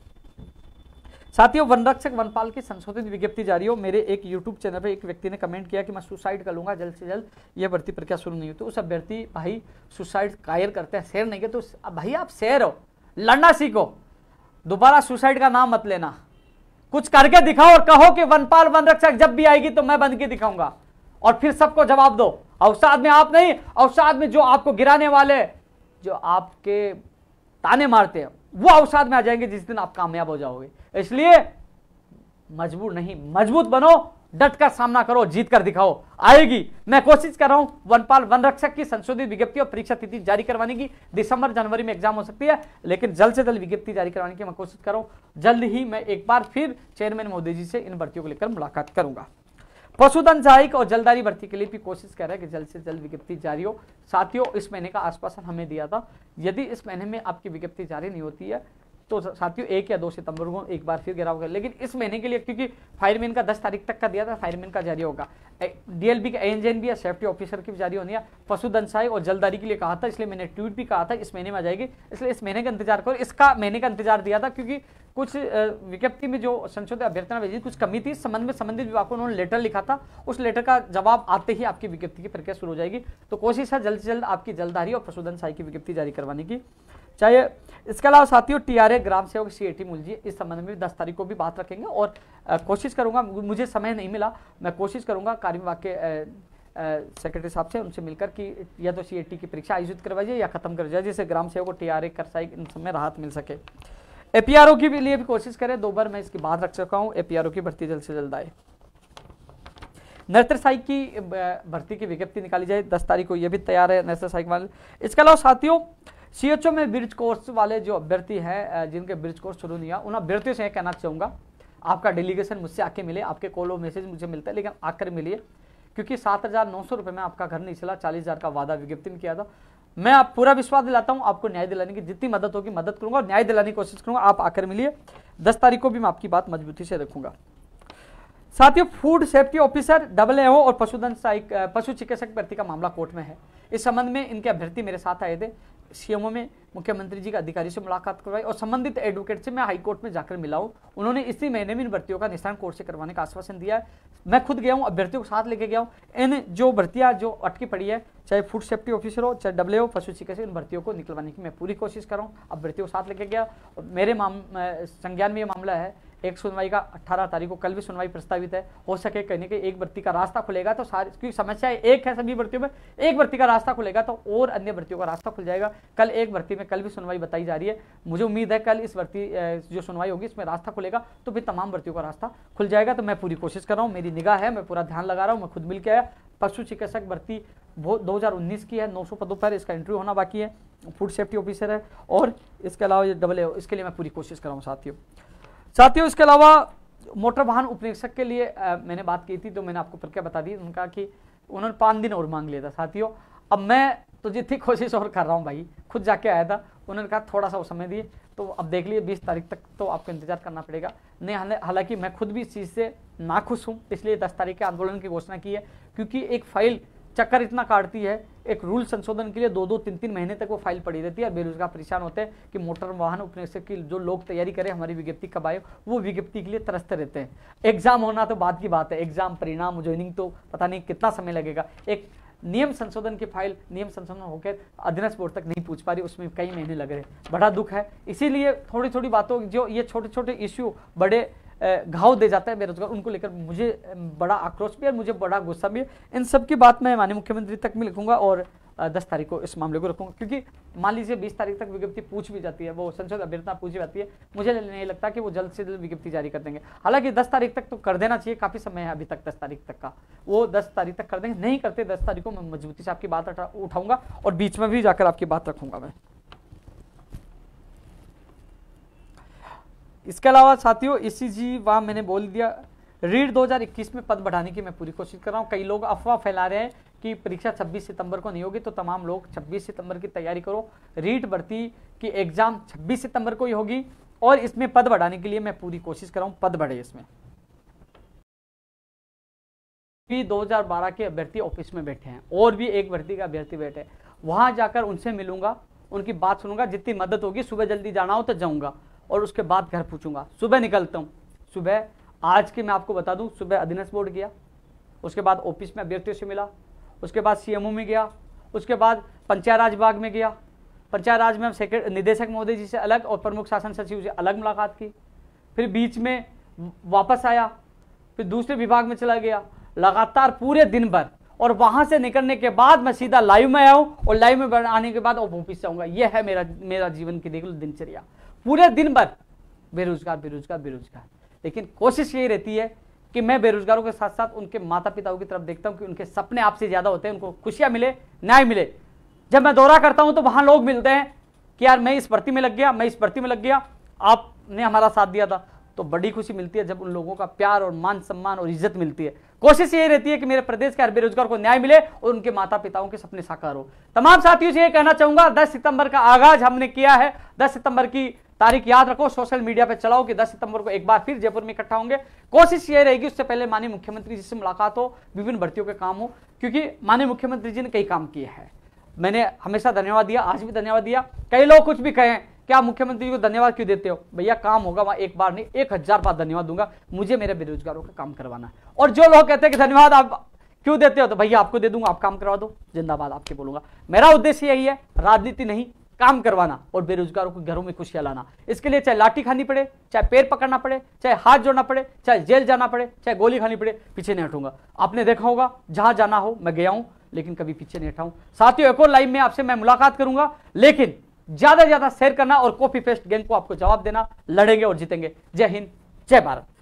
साथियों वन रक्षक वनपाल की संशोधित विज्ञप्ति जारी हो मेरे एक यूट्यूब चैनल पर एक व्यक्ति ने कमेंट किया कि मैं सुसाइड कर लूंगा जल्द से जल्द ये भर्ती प्रक्रिया शुरू नहीं हुई तो उस अभ्यर्थी भाई सुसाइड कायर करते हैं शेयर नहीं करते तो भाई आप शेयर हो लड़ना सीखो दोबारा सुसाइड का नाम मत लेना कुछ करके दिखाओ और कहो कि वनपाल वन रक्षक जब भी आएगी तो मैं बन के दिखाऊंगा और फिर सबको जवाब दो अवसाद में आप नहीं अवसाद में जो आपको गिराने वाले जो आपके ताने मारते हैं वो अवसाद में आ जाएंगे जिस दिन आप कामयाब हो जाओगे इसलिए मजबूर नहीं मजबूत बनो डट का सामना करो जीत कर दिखाओ आएगी मैं कोशिश कर रहा हूं वनपाल वन रक्षक की संशोधित विज्ञप्ति और परीक्षा तिथि जारी करवाने की दिसंबर जनवरी में एग्जाम हो सकती है लेकिन जल्द से जल्द विज्ञप्ति जारी करवाने की मैं कोशिश कर रहा हूं जल्द ही मैं एक बार फिर चेयरमैन मोदी जी से इन भर्तियों को लेकर मुलाकात करूंगा पशुधन सहायक और जलदारी भर्ती के लिए भी कोशिश कर रहे हैं कि जल्द से जल्द विज्ञप्ति जारी हो साथियों इस महीने का आश्वासन हमें दिया था यदि इस महीने में आपकी विज्ञप्ति जारी नहीं होती है तो साथियों एक या दो सितंबर को एक बार फिर गिराव कर लेकिन इस महीने के लिए क्योंकि फायरमैन का दस तारीख तक का दिया था फायरमैन का जारी होगा डीएलबी के एन भी है सेफ्टी ऑफिसर की भी जारी होनी है पशुधनशाही और जलदारी के लिए कहा था इसलिए मैंने ट्वीट भी कहा था इस महीने में आ जाएगी इसलिए इस महीने का इंतजार करो इसका महीने का इंतजार दिया था क्योंकि कुछ विज्ञप्ति में जो संशोधित अभ्यर्थना भेजी कुछ कमी थी संबंध में संबंधित विभाग को उन्होंने लेटर लिखा था उस लेटर का जवाब आते ही आपकी विज्ञप्ति की प्रक्रिया शुरू हो जाएगी तो कोशिश है जल्द से जल्द आपकी जलधारी और प्रशोधन सहाय की विज्ञप्ति जारी करवाने की चाहिए इसके अलावा साथियों टीआरए ग्राम सेवक सी ए टी मुलजी इस संबंध में दस तारीख को भी बात रखेंगे और कोशिश करूंगा मुझे समय नहीं मिला मैं कोशिश करूंगा कार्य विभाग के सेक्रेटरी साहब से उनसे मिलकर कि या तो सी की परीक्षा आयोजित करवाइए या खत्म कर जाए जिससे ग्राम सेवक और टी आर ए कर इन सब में राहत मिल सके एपीआरओ की भी लिए भी कोशिश करें दो बार मैं इसकी बात रख चुका हूं एपीआरओ की भर्ती जल्द से जल्द आए नर्सर साइक की भर्ती की विज्ञप्ति निकाली जाए दस तारीख को यह भी तैयार है नर्सर साइक वाले इसके अलावा साथियों सीएचओ में ब्रिज कोर्स वाले जो अभ्यर्थी हैं जिनके ब्रिज कोर्स शुरू नहीं हुआ उन अभ्यर्थियों से यह कहना चाहूँगा आपका डेलीगेशन मुझसे आके मिले आपके कॉल और मैसेज मुझे मिलता है लेकिन आकर मिलिए क्योंकि सात हज़ार नौ सौ रुपये में आपका घर नहीं चला चालीस हज़ार का वादा विज्ञप्ति में किया था मैं आप पूरा विश्वास दिलाता हूं आपको न्याय दिलाने की जितनी मदद होगी मदद करूंगा और न्याय दिलाने की कोशिश करूंगा आप आकर मिलिए दस तारीख को भी मैं आपकी बात मजबूती से रखूंगा साथियों food safety officer double AO और पशुधन पशु चिकित्सक भर्ती का मामला कोर्ट में है इस संबंध में इनके अभ्यर्थी मेरे साथ आए थे सीएमओ में मुख्यमंत्री जी के अधिकारी से मुलाकात करवाई और संबंधित एडवोकेट से मैं हाईकोर्ट में जाकर मिला हूँ उन्होंने इसी महीने में इन भर्तियों का निशान कोर्ट से करवाने का आश्वासन दिया है मैं खुद गया हूँ अभ्यर्थियों को साथ लेके गया हूँ इन जो भर्तियाँ जो अटकी पड़ी है चाहे फूड सेफ्टी ऑफिसर हो चाहे डब्ल्यू ओ पशु चिकित्सक इन भर्तियों को निकलवाने की मैं पूरी कोशिश कर रहा हूँ अभ्यर्थियों को साथ लेके गया और मेरे संज्ञान में ये मामला है एक सुनवाई का 18 तारीख को कल भी सुनवाई प्रस्तावित है हो सके कहीं के एक भर्ती का रास्ता खुलेगा तो सारी क्योंकि समस्या एक है सभी भर्तियों में एक भर्ती का रास्ता खुलेगा तो और अन्य भर्तियों का रास्ता खुल जाएगा कल एक भर्ती में कल भी सुनवाई बताई जा रही है मुझे उम्मीद है कल इस भर्ती जो सुनवाई होगी इसमें रास्ता खुलेगा तो फिर तमाम भर्तियों का रास्ता खुल जाएगा तो मैं पूरी कोशिश कर रहा हूँ मेरी निगाह है मैं पूरा ध्यान लगा रहा हूँ मैं खुद मिल के आया पशु चिकित्सक भर्ती वो 2019 की है 900 पदों पर इसका इंटरव्यू होना बाकी है फूड सेफ्टी ऑफिसर है और इसके अलावा ये डबल है इसके लिए मैं पूरी कोशिश कर रहा हूँ साथियों साथियों इसके अलावा मोटर वाहन उपनिरीक्षक के लिए आ, मैंने बात की थी तो मैंने आपको प्रक्रिया बता दी उनका कि उन्होंने पाँच दिन और मांग लिया था साथियों अब मैं तो जितनी कोशिश और कर रहा हूँ भाई खुद जाके आया था उन्होंने कहा थोड़ा सा वो समय दिए तो अब देख लिए बीस तारीख तक तो आपको इंतजार करना पड़ेगा नहीं हालांकि मैं खुद भी इस चीज़ से नाखुश हूँ इसलिए दस तारीख के आंदोलन की घोषणा की है क्योंकि एक फाइल चक्कर इतना काटती है एक रूल संशोधन के लिए दो दो तीन तीन महीने तक वो फाइल पड़ी रहती है बेरोजगार परेशान होते हैं कि मोटर वाहन उपनिषद की जो लोग तैयारी करें हमारी विज्ञप्ति कब आए वो विज्ञप्ति के लिए त्रस्त रहते हैं एग्जाम होना तो बाद की बात है एग्जाम परिणाम ज्वाइनिंग तो पता नहीं कितना समय लगेगा एक नियम संशोधन की फाइल नियम संशोधन होकर अधीनस्थ बोर्ड तक नहीं पूछ पा रही उसमें कई महीने लग रहे बड़ा दुख है इसीलिए थोड़ी थोड़ी बातों जो ये छोटे छोटे इश्यू बड़े घाव दे जाता है बेरोजगार उनको लेकर मुझे बड़ा आक्रोश भी है मुझे बड़ा गुस्सा भी है इन सब की बात मैं माननीय मुख्यमंत्री तक भी लिखूंगा और दस तारीख को इस मामले को रखूंगा क्योंकि मान लीजिए बीस तारीख तक विज्ञप्ति पूछ भी जाती है वो संसद अभ्यर्थना पूछी जाती है मुझे नहीं लगता कि वो जल्द से जल्द विज्ञप्ति जारी कर देंगे हालांकि दस तारीख तक तो कर देना चाहिए काफ़ी समय है अभी तक दस तारीख तक का वो दस तारीख तक कर देंगे नहीं करते दस तारीख को मैं मजबूती से आपकी बात उठाऊंगा और बीच में भी जाकर आपकी बात रखूंगा मैं इसके अलावा साथियों जी वाह मैंने बोल दिया रीड 2021 में पद बढ़ाने की मैं पूरी कोशिश कर रहा हूँ कई लोग अफवाह फैला रहे हैं कि परीक्षा 26 सितंबर को नहीं होगी तो तमाम लोग 26 सितंबर की तैयारी करो रीट भर्ती की एग्ज़ाम 26 सितंबर को ही होगी और इसमें पद बढ़ाने के लिए मैं पूरी कोशिश कर रहा हूँ पद बढ़े इसमें भी 2012 के अभ्यर्थी ऑफिस में बैठे हैं और भी एक भर्ती का अभ्यर्थी बैठे वहां वहाँ जाकर उनसे मिलूंगा उनकी बात सुनूंगा जितनी मदद होगी सुबह जल्दी जाना हो तो जाऊँगा और उसके बाद घर पूछूंगा सुबह निकलता हूँ सुबह आज के मैं आपको बता दूँ सुबह अधीनस्थ बोर्ड गया उसके बाद ऑफिस में अभ्यर्थियों से मिला उसके बाद सीएमओ में गया उसके बाद पंचायत राज विभाग में गया पंचायत राज में हम सेक्रेट निदेशक महोदय जी से अलग और प्रमुख शासन सचिव से अलग मुलाकात की फिर बीच में वापस आया फिर दूसरे विभाग में चला गया लगातार पूरे दिन भर और वहां से निकलने के बाद मैं सीधा लाइव में आया हूं और लाइव में आने के बाद ऑफिस से आऊँगा यह है मेरा मेरा जीवन की देखो दिनचर्या पूरे दिन भर बेरोजगार बेरोजगार बेरोजगार लेकिन कोशिश यही रहती है कि मैं बेरोजगारों के साथ साथ उनके माता पिताओं की तरफ देखता हूँ कि उनके सपने आपसे ज़्यादा होते हैं उनको खुशियाँ मिले न्याय मिले जब मैं दौरा करता हूँ तो वहाँ लोग मिलते हैं कि यार मैं इस भर्ती में लग गया मैं इस भर्ती में लग गया आपने हमारा साथ दिया था तो बड़ी खुशी मिलती है जब उन लोगों का प्यार और मान सम्मान और इज्जत मिलती है कोशिश यही रहती है कि मेरे प्रदेश के हर बेरोजगार को न्याय मिले और उनके माता पिताओं के सपने साकार हो तमाम साथियों से यह कहना चाहूंगा 10 सितंबर का आगाज हमने किया है 10 सितंबर की तारीख याद रखो सोशल मीडिया पर चलाओ कि 10 सितंबर को एक बार फिर जयपुर में इकट्ठा होंगे कोशिश ये रहेगी उससे पहले माननीय मुख्यमंत्री जी से मुलाकात हो विभिन्न भर्तियों के काम हो क्योंकि माननीय मुख्यमंत्री जी ने कई काम किए हैं मैंने हमेशा धन्यवाद दिया आज भी धन्यवाद दिया कई लोग कुछ भी कहें क्या मुख्यमंत्री को धन्यवाद क्यों देते हो भैया काम होगा वहां एक बार नहीं एक हजार बार धन्यवाद दूंगा मुझे मेरे बेरोजगारों का काम करवाना है और जो लोग कहते हैं कि धन्यवाद आप क्यों देते हो तो भैया आपको दे दूंगा आप काम करवा दो जिंदाबाद आपके बोलूंगा मेरा उद्देश्य यही है राजनीति नहीं काम करवाना और बेरोजगारों को घरों में खुशियां लाना इसके लिए चाहे लाठी खानी पड़े चाहे पैर पकड़ना पड़े चाहे हाथ जोड़ना पड़े चाहे जेल जाना पड़े चाहे गोली खानी पड़े पीछे नहीं हटूंगा आपने देखा होगा जहां जाना हो मैं गया हूं लेकिन कभी पीछे नहीं हटाऊं साथियों एक और लाइव में आपसे मैं मुलाकात करूंगा लेकिन ज्यादा से ज्यादा शेयर करना और कॉपी पेस्ट गेम को आपको जवाब देना लड़ेंगे और जीतेंगे जय हिंद जय भारत